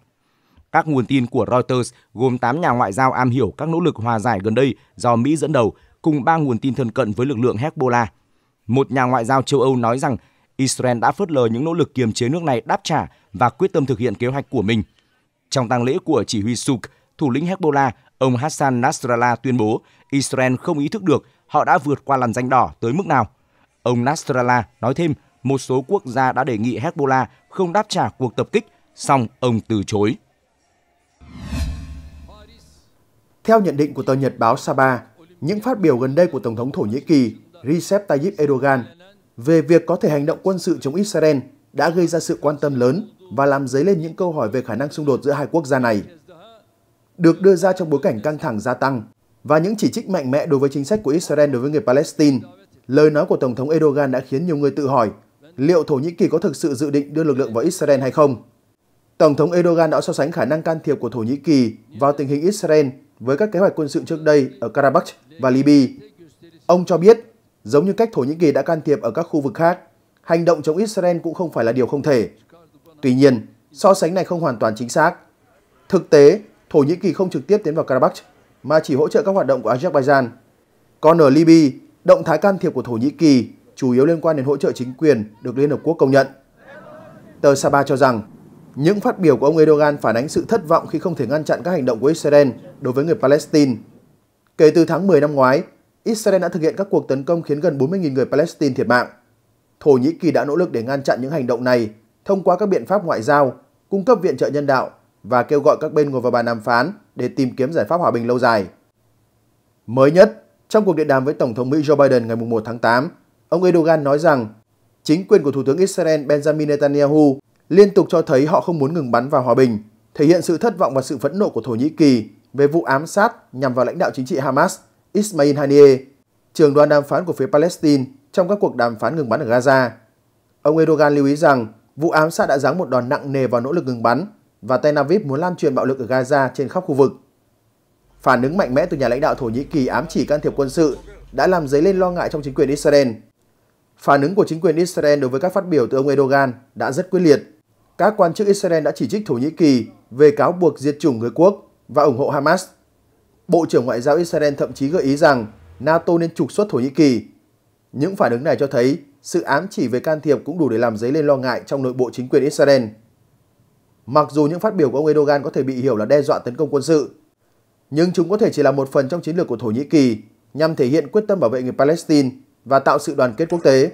Các nguồn tin của Reuters gồm 8 nhà ngoại giao am hiểu các nỗ lực hòa giải gần đây do Mỹ dẫn đầu cùng 3 nguồn tin thân cận với lực lượng Hezbollah. Một nhà ngoại giao châu Âu nói rằng Israel đã phớt lờ những nỗ lực kiềm chế nước này đáp trả và quyết tâm thực hiện kế hoạch của mình. Trong tang lễ của chỉ huy Suk, thủ lĩnh Hezbollah, ông Hassan Nasrallah tuyên bố Israel không ý thức được họ đã vượt qua làn danh đỏ tới mức nào. Ông Nasrallah nói thêm một số quốc gia đã đề nghị Hezbollah không đáp trả cuộc tập kích, song ông từ chối. Theo nhận định của tờ Nhật báo Saba, những phát biểu gần đây của Tổng thống Thổ Nhĩ Kỳ Recep Tayyip Erdogan về việc có thể hành động quân sự chống Israel đã gây ra sự quan tâm lớn và làm dấy lên những câu hỏi về khả năng xung đột giữa hai quốc gia này. Được đưa ra trong bối cảnh căng thẳng gia tăng và những chỉ trích mạnh mẽ đối với chính sách của Israel đối với người Palestine, lời nói của Tổng thống Erdogan đã khiến nhiều người tự hỏi liệu Thổ Nhĩ Kỳ có thực sự dự định đưa lực lượng vào Israel hay không. Tổng thống Erdogan đã so sánh khả năng can thiệp của Thổ Nhĩ Kỳ vào tình hình Israel với các kế hoạch quân sự trước đây ở Karabakh và Libya. Ông cho biết, giống như cách Thổ Nhĩ Kỳ đã can thiệp ở các khu vực khác, hành động chống Israel cũng không phải là điều không thể. Tuy nhiên, so sánh này không hoàn toàn chính xác. Thực tế, Thổ Nhĩ Kỳ không trực tiếp tiến vào Karabakh mà chỉ hỗ trợ các hoạt động của Azerbaijan. Còn ở Libya, động thái can thiệp của Thổ Nhĩ Kỳ chủ yếu liên quan đến hỗ trợ chính quyền được Liên Hợp Quốc công nhận. Tờ Saba cho rằng, những phát biểu của ông Erdogan phản ánh sự thất vọng khi không thể ngăn chặn các hành động của Israel đối với người Palestine. Kể từ tháng 10 năm ngoái, Israel đã thực hiện các cuộc tấn công khiến gần 40.000 người Palestine thiệt mạng. Thổ Nhĩ Kỳ đã nỗ lực để ngăn chặn những hành động này thông qua các biện pháp ngoại giao, cung cấp viện trợ nhân đạo và kêu gọi các bên ngồi vào bàn đàm phán để tìm kiếm giải pháp hòa bình lâu dài. Mới nhất, trong cuộc điện đàm với Tổng thống Mỹ Joe Biden ngày 1 tháng 8, ông Erdogan nói rằng chính quyền của Thủ tướng Israel Benjamin Netanyahu liên tục cho thấy họ không muốn ngừng bắn vào hòa bình, thể hiện sự thất vọng và sự phẫn nộ của Thổ Nhĩ Kỳ về vụ ám sát nhằm vào lãnh đạo chính trị Hamas Ismail Haniyeh, trưởng đoàn đàm phán của phía Palestine trong các cuộc đàm phán ngừng bắn ở Gaza. Ông Erdogan lưu ý rằng Vụ ám sát đã giáng một đòn nặng nề vào nỗ lực ngừng bắn và Tel Aviv muốn lan truyền bạo lực ở Gaza trên khắp khu vực. Phản ứng mạnh mẽ từ nhà lãnh đạo Thổ Nhĩ Kỳ ám chỉ can thiệp quân sự đã làm dấy lên lo ngại trong chính quyền Israel. Phản ứng của chính quyền Israel đối với các phát biểu từ ông Erdogan đã rất quyết liệt. Các quan chức Israel đã chỉ trích Thổ Nhĩ Kỳ về cáo buộc diệt chủng người quốc và ủng hộ Hamas. Bộ trưởng Ngoại giao Israel thậm chí gợi ý rằng NATO nên trục xuất Thổ Nhĩ Kỳ. Những phản ứng này cho thấy sự ám chỉ về can thiệp cũng đủ để làm dấy lên lo ngại trong nội bộ chính quyền Israel. Mặc dù những phát biểu của ông Erdogan có thể bị hiểu là đe dọa tấn công quân sự, nhưng chúng có thể chỉ là một phần trong chiến lược của Thổ Nhĩ Kỳ nhằm thể hiện quyết tâm bảo vệ người Palestine và tạo sự đoàn kết quốc tế.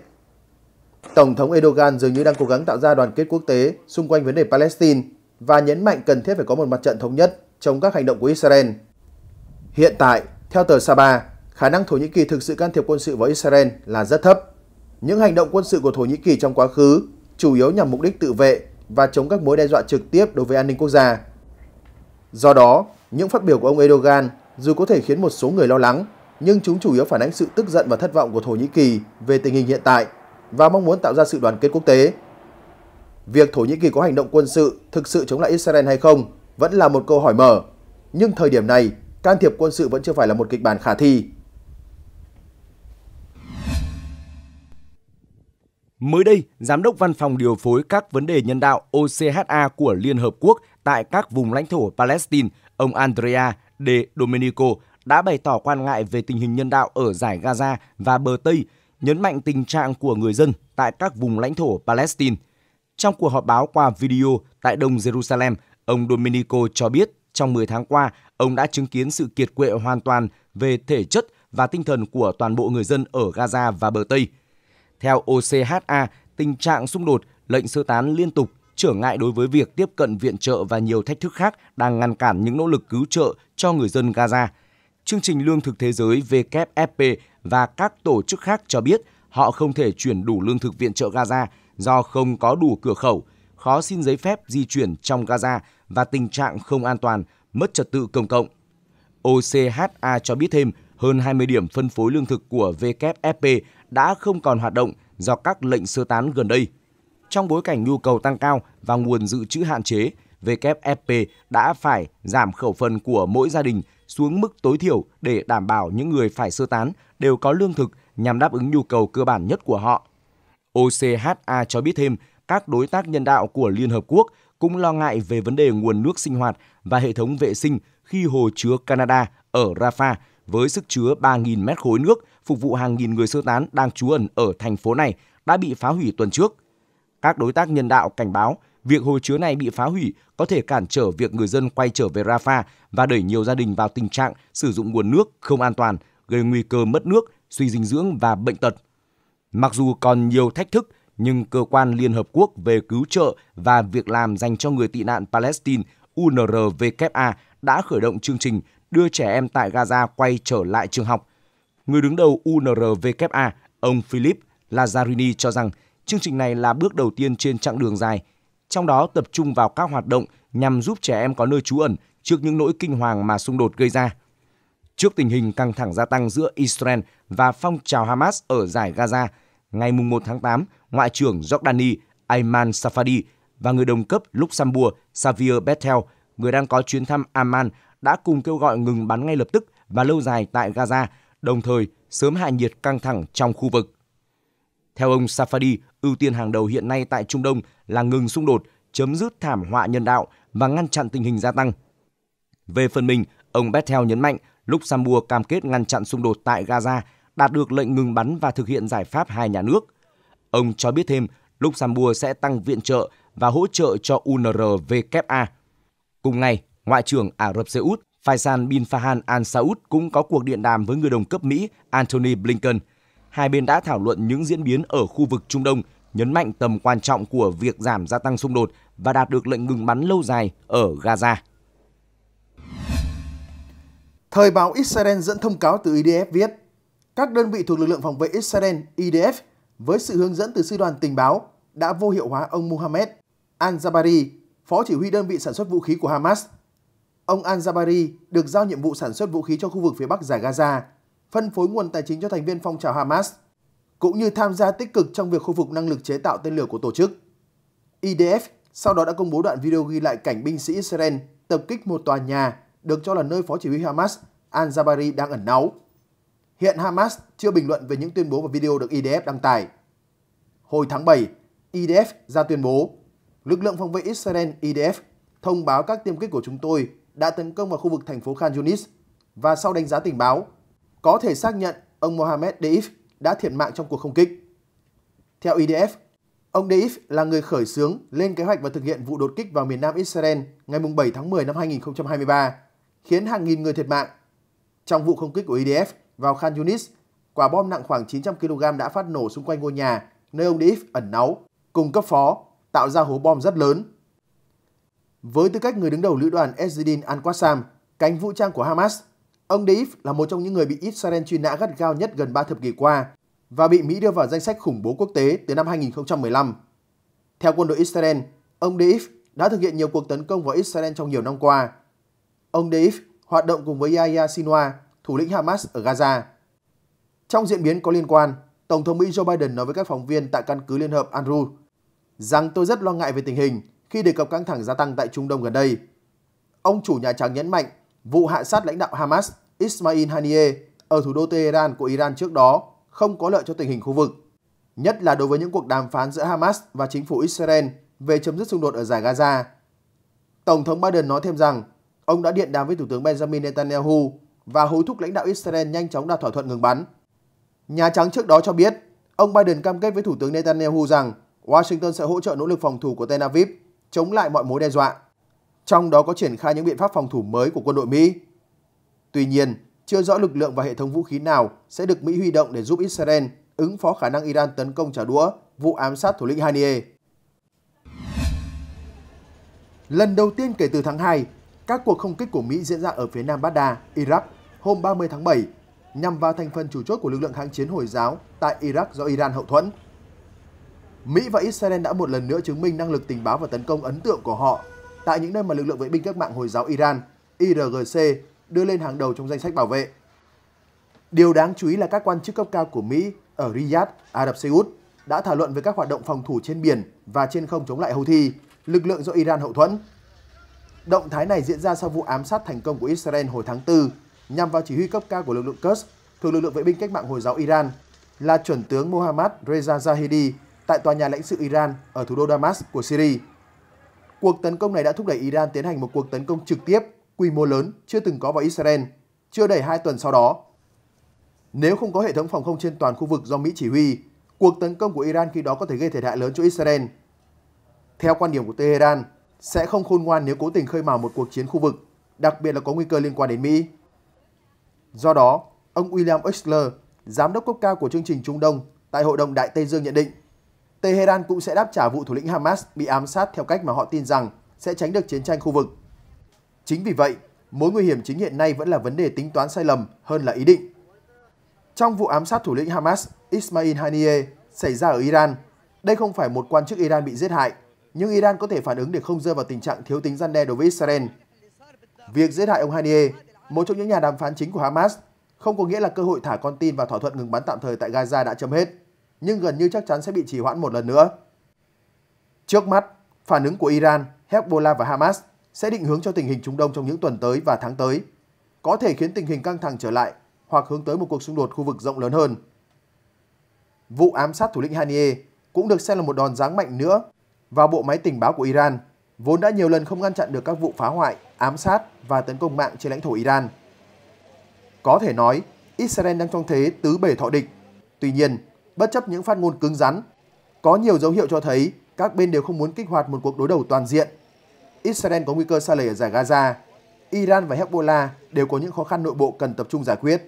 Tổng thống Erdogan dường như đang cố gắng tạo ra đoàn kết quốc tế xung quanh vấn đề Palestine và nhấn mạnh cần thiết phải có một mặt trận thống nhất chống các hành động của Israel. Hiện tại, theo tờ Sabah, khả năng Thổ Nhĩ Kỳ thực sự can thiệp quân sự vào Israel là rất thấp. Những hành động quân sự của Thổ Nhĩ Kỳ trong quá khứ chủ yếu nhằm mục đích tự vệ và chống các mối đe dọa trực tiếp đối với an ninh quốc gia. Do đó, những phát biểu của ông Erdogan dù có thể khiến một số người lo lắng, nhưng chúng chủ yếu phản ánh sự tức giận và thất vọng của Thổ Nhĩ Kỳ về tình hình hiện tại và mong muốn tạo ra sự đoàn kết quốc tế. Việc Thổ Nhĩ Kỳ có hành động quân sự thực sự chống lại Israel hay không vẫn là một câu hỏi mở, nhưng thời điểm này, can thiệp quân sự vẫn chưa phải là một kịch bản khả thi. Mới đây, Giám đốc Văn phòng Điều phối các vấn đề nhân đạo OCHA của Liên Hợp Quốc tại các vùng lãnh thổ Palestine, ông Andrea De Domenico đã bày tỏ quan ngại về tình hình nhân đạo ở giải Gaza và bờ Tây, nhấn mạnh tình trạng của người dân tại các vùng lãnh thổ Palestine. Trong cuộc họp báo qua video tại Đông Jerusalem, ông Domenico cho biết trong 10 tháng qua, ông đã chứng kiến sự kiệt quệ hoàn toàn về thể chất và tinh thần của toàn bộ người dân ở Gaza và bờ Tây – theo OCHA, tình trạng xung đột, lệnh sơ tán liên tục trở ngại đối với việc tiếp cận viện trợ và nhiều thách thức khác đang ngăn cản những nỗ lực cứu trợ cho người dân Gaza. Chương trình Lương thực Thế giới WFP và các tổ chức khác cho biết họ không thể chuyển đủ lương thực viện trợ Gaza do không có đủ cửa khẩu, khó xin giấy phép di chuyển trong Gaza và tình trạng không an toàn, mất trật tự công cộng. OCHA cho biết thêm hơn 20 điểm phân phối lương thực của WFP đã không còn hoạt động do các lệnh sơ tán gần đây. Trong bối cảnh nhu cầu tăng cao và nguồn dự trữ hạn chế, WFP đã phải giảm khẩu phần của mỗi gia đình xuống mức tối thiểu để đảm bảo những người phải sơ tán đều có lương thực nhằm đáp ứng nhu cầu cơ bản nhất của họ. OCHA cho biết thêm, các đối tác nhân đạo của Liên Hợp Quốc cũng lo ngại về vấn đề nguồn nước sinh hoạt và hệ thống vệ sinh khi hồ chứa Canada ở Rafah với sức chứa 3.000 mét khối nước phục vụ hàng nghìn người sơ tán đang trú ẩn ở thành phố này đã bị phá hủy tuần trước. Các đối tác nhân đạo cảnh báo việc hồ chứa này bị phá hủy có thể cản trở việc người dân quay trở về Rafah và đẩy nhiều gia đình vào tình trạng sử dụng nguồn nước không an toàn, gây nguy cơ mất nước, suy dinh dưỡng và bệnh tật. Mặc dù còn nhiều thách thức, nhưng cơ quan Liên Hợp Quốc về cứu trợ và việc làm dành cho người tị nạn Palestine UNRWA đã khởi động chương trình đưa trẻ em tại Gaza quay trở lại trường học. Người đứng đầu UNRWA, ông Philip Lazzarini cho rằng chương trình này là bước đầu tiên trên chặng đường dài, trong đó tập trung vào các hoạt động nhằm giúp trẻ em có nơi trú ẩn trước những nỗi kinh hoàng mà xung đột gây ra. Trước tình hình căng thẳng gia tăng giữa Israel và phong trào Hamas ở giải Gaza, ngày 1 tháng 8, Ngoại trưởng Jordani Ayman Safadi và người đồng cấp Luxembourg Xavier Bettel, người đang có chuyến thăm Amman, đã cùng kêu gọi ngừng bắn ngay lập tức và lâu dài tại Gaza, đồng thời sớm hạ nhiệt căng thẳng trong khu vực. Theo ông Safadi, ưu tiên hàng đầu hiện nay tại Trung Đông là ngừng xung đột, chấm dứt thảm họa nhân đạo và ngăn chặn tình hình gia tăng. Về phần mình, ông Bethel nhấn mạnh Luxembourg cam kết ngăn chặn xung đột tại Gaza, đạt được lệnh ngừng bắn và thực hiện giải pháp hai nhà nước. Ông cho biết thêm, Luxembourg sẽ tăng viện trợ và hỗ trợ cho UNRWA. Cùng ngày, Ngoại trưởng Ả Rập Xê Út Faisal bin Farhan Al Saud cũng có cuộc điện đàm với người đồng cấp Mỹ Antony Blinken. Hai bên đã thảo luận những diễn biến ở khu vực Trung Đông, nhấn mạnh tầm quan trọng của việc giảm gia tăng xung đột và đạt được lệnh ngừng bắn lâu dài ở Gaza. Thời báo Israel dẫn thông cáo từ IDF viết, các đơn vị thuộc lực lượng phòng vệ Israel IDF với sự hướng dẫn từ sư đoàn tình báo đã vô hiệu hóa ông Mohammed Al-Jabari, phó chỉ huy đơn vị sản xuất vũ khí của Hamas – Ông Al-Jabari được giao nhiệm vụ sản xuất vũ khí cho khu vực phía Bắc giải Gaza, phân phối nguồn tài chính cho thành viên phong trào Hamas, cũng như tham gia tích cực trong việc khôi phục năng lực chế tạo tên lửa của tổ chức. IDF sau đó đã công bố đoạn video ghi lại cảnh binh sĩ Israel tập kích một tòa nhà được cho là nơi phó chỉ huy Hamas Al-Jabari đang ẩn náu. Hiện Hamas chưa bình luận về những tuyên bố và video được IDF đăng tải. Hồi tháng 7, IDF ra tuyên bố, lực lượng phòng vệ Israel IDF thông báo các tiêm kích của chúng tôi đã tấn công vào khu vực thành phố Khan Yunis và sau đánh giá tình báo, có thể xác nhận ông Mohamed Deif đã thiệt mạng trong cuộc không kích. Theo IDF, e ông Deif là người khởi xướng lên kế hoạch và thực hiện vụ đột kích vào miền nam Israel ngày 7 tháng 10 năm 2023, khiến hàng nghìn người thiệt mạng. Trong vụ không kích của IDF e vào Khan Yunis, quả bom nặng khoảng 900 kg đã phát nổ xung quanh ngôi nhà nơi ông Deif ẩn náu, cùng cấp phó, tạo ra hố bom rất lớn với tư cách người đứng đầu lữ đoàn Ezzedin al-Qassam, cánh vũ trang của Hamas, ông Deif là một trong những người bị Israel truy nã gắt gao nhất gần 3 thập kỷ qua và bị Mỹ đưa vào danh sách khủng bố quốc tế từ năm 2015. Theo quân đội Israel, ông Deif đã thực hiện nhiều cuộc tấn công vào Israel trong nhiều năm qua. Ông Deif hoạt động cùng với Yahya Sinwar, thủ lĩnh Hamas ở Gaza. Trong diễn biến có liên quan, Tổng thống Mỹ Joe Biden nói với các phóng viên tại căn cứ Liên hợp Andrew rằng tôi rất lo ngại về tình hình khi đề cập căng thẳng gia tăng tại Trung Đông gần đây. Ông chủ Nhà Trắng nhấn mạnh vụ hạ sát lãnh đạo Hamas Ismail Haniyeh ở thủ đô Tehran của Iran trước đó không có lợi cho tình hình khu vực, nhất là đối với những cuộc đàm phán giữa Hamas và chính phủ Israel về chấm dứt xung đột ở giải Gaza. Tổng thống Biden nói thêm rằng ông đã điện đàm với Thủ tướng Benjamin Netanyahu và hối thúc lãnh đạo Israel nhanh chóng đạt thỏa thuận ngừng bắn. Nhà Trắng trước đó cho biết, ông Biden cam kết với Thủ tướng Netanyahu rằng Washington sẽ hỗ trợ nỗ lực phòng thủ của Tel Aviv chống lại mọi mối đe dọa, trong đó có triển khai những biện pháp phòng thủ mới của quân đội Mỹ. Tuy nhiên, chưa rõ lực lượng và hệ thống vũ khí nào sẽ được Mỹ huy động để giúp Israel ứng phó khả năng Iran tấn công trả đũa vụ ám sát thủ lĩnh Haniyeh. Lần đầu tiên kể từ tháng 2, các cuộc không kích của Mỹ diễn ra ở phía nam Baghdad, Iraq hôm 30 tháng 7 nhằm vào thành phần chủ chốt của lực lượng kháng chiến Hồi giáo tại Iraq do Iran hậu thuẫn. Mỹ và Israel đã một lần nữa chứng minh năng lực tình báo và tấn công ấn tượng của họ tại những nơi mà lực lượng vệ binh cách mạng Hồi giáo Iran, IRGC, đưa lên hàng đầu trong danh sách bảo vệ. Điều đáng chú ý là các quan chức cấp cao của Mỹ ở Riyadh, Ả Rập Xê Út đã thảo luận về các hoạt động phòng thủ trên biển và trên không chống lại Houthi, lực lượng do Iran hậu thuẫn. Động thái này diễn ra sau vụ ám sát thành công của Israel hồi tháng 4 nhằm vào chỉ huy cấp cao của lực lượng Quds thuộc lực lượng vệ binh cách mạng Hồi giáo Iran là chuẩn tướng Mohammad Reza Zahedi tại tòa nhà lãnh sự Iran ở thủ đô Damas của Syria. Cuộc tấn công này đã thúc đẩy Iran tiến hành một cuộc tấn công trực tiếp, quy mô lớn chưa từng có vào Israel, chưa đầy 2 tuần sau đó. Nếu không có hệ thống phòng không trên toàn khu vực do Mỹ chỉ huy, cuộc tấn công của Iran khi đó có thể gây thiệt hại lớn cho Israel. Theo quan điểm của Tehran, sẽ không khôn ngoan nếu cố tình khơi mào một cuộc chiến khu vực, đặc biệt là có nguy cơ liên quan đến Mỹ. Do đó, ông William Oxler, giám đốc cấp cao của chương trình Trung Đông tại Hội đồng Đại Tây Dương nhận định Tehran cũng sẽ đáp trả vụ thủ lĩnh Hamas bị ám sát theo cách mà họ tin rằng sẽ tránh được chiến tranh khu vực. Chính vì vậy, mối nguy hiểm chính hiện nay vẫn là vấn đề tính toán sai lầm hơn là ý định. Trong vụ ám sát thủ lĩnh Hamas Ismail Haniyeh xảy ra ở Iran, đây không phải một quan chức Iran bị giết hại, nhưng Iran có thể phản ứng để không rơi vào tình trạng thiếu tính gian đe đối với Israel. Việc giết hại ông Haniyeh, một trong những nhà đàm phán chính của Hamas, không có nghĩa là cơ hội thả con tin và thỏa thuận ngừng bắn tạm thời tại Gaza đã chấm hết nhưng gần như chắc chắn sẽ bị trì hoãn một lần nữa. Trước mắt, phản ứng của Iran, Hezbollah và Hamas sẽ định hướng cho tình hình Trung Đông trong những tuần tới và tháng tới, có thể khiến tình hình căng thẳng trở lại hoặc hướng tới một cuộc xung đột khu vực rộng lớn hơn. Vụ ám sát thủ lĩnh Haniyeh cũng được xem là một đòn giáng mạnh nữa vào bộ máy tình báo của Iran, vốn đã nhiều lần không ngăn chặn được các vụ phá hoại, ám sát và tấn công mạng trên lãnh thổ Iran. Có thể nói, Israel đang trong thế tứ bể thọ địch. Tuy nhiên, bất chấp những phát ngôn cứng rắn. Có nhiều dấu hiệu cho thấy các bên đều không muốn kích hoạt một cuộc đối đầu toàn diện. Israel có nguy cơ xa lầy ở giải Gaza, Iran và Hezbollah đều có những khó khăn nội bộ cần tập trung giải quyết.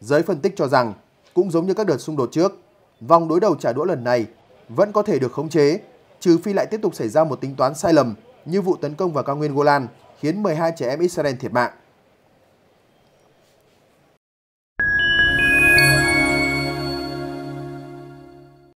Giới phân tích cho rằng, cũng giống như các đợt xung đột trước, vòng đối đầu trả đũa lần này vẫn có thể được khống chế, trừ phi lại tiếp tục xảy ra một tính toán sai lầm như vụ tấn công vào cao nguyên Golan khiến 12 trẻ em Israel thiệt mạng.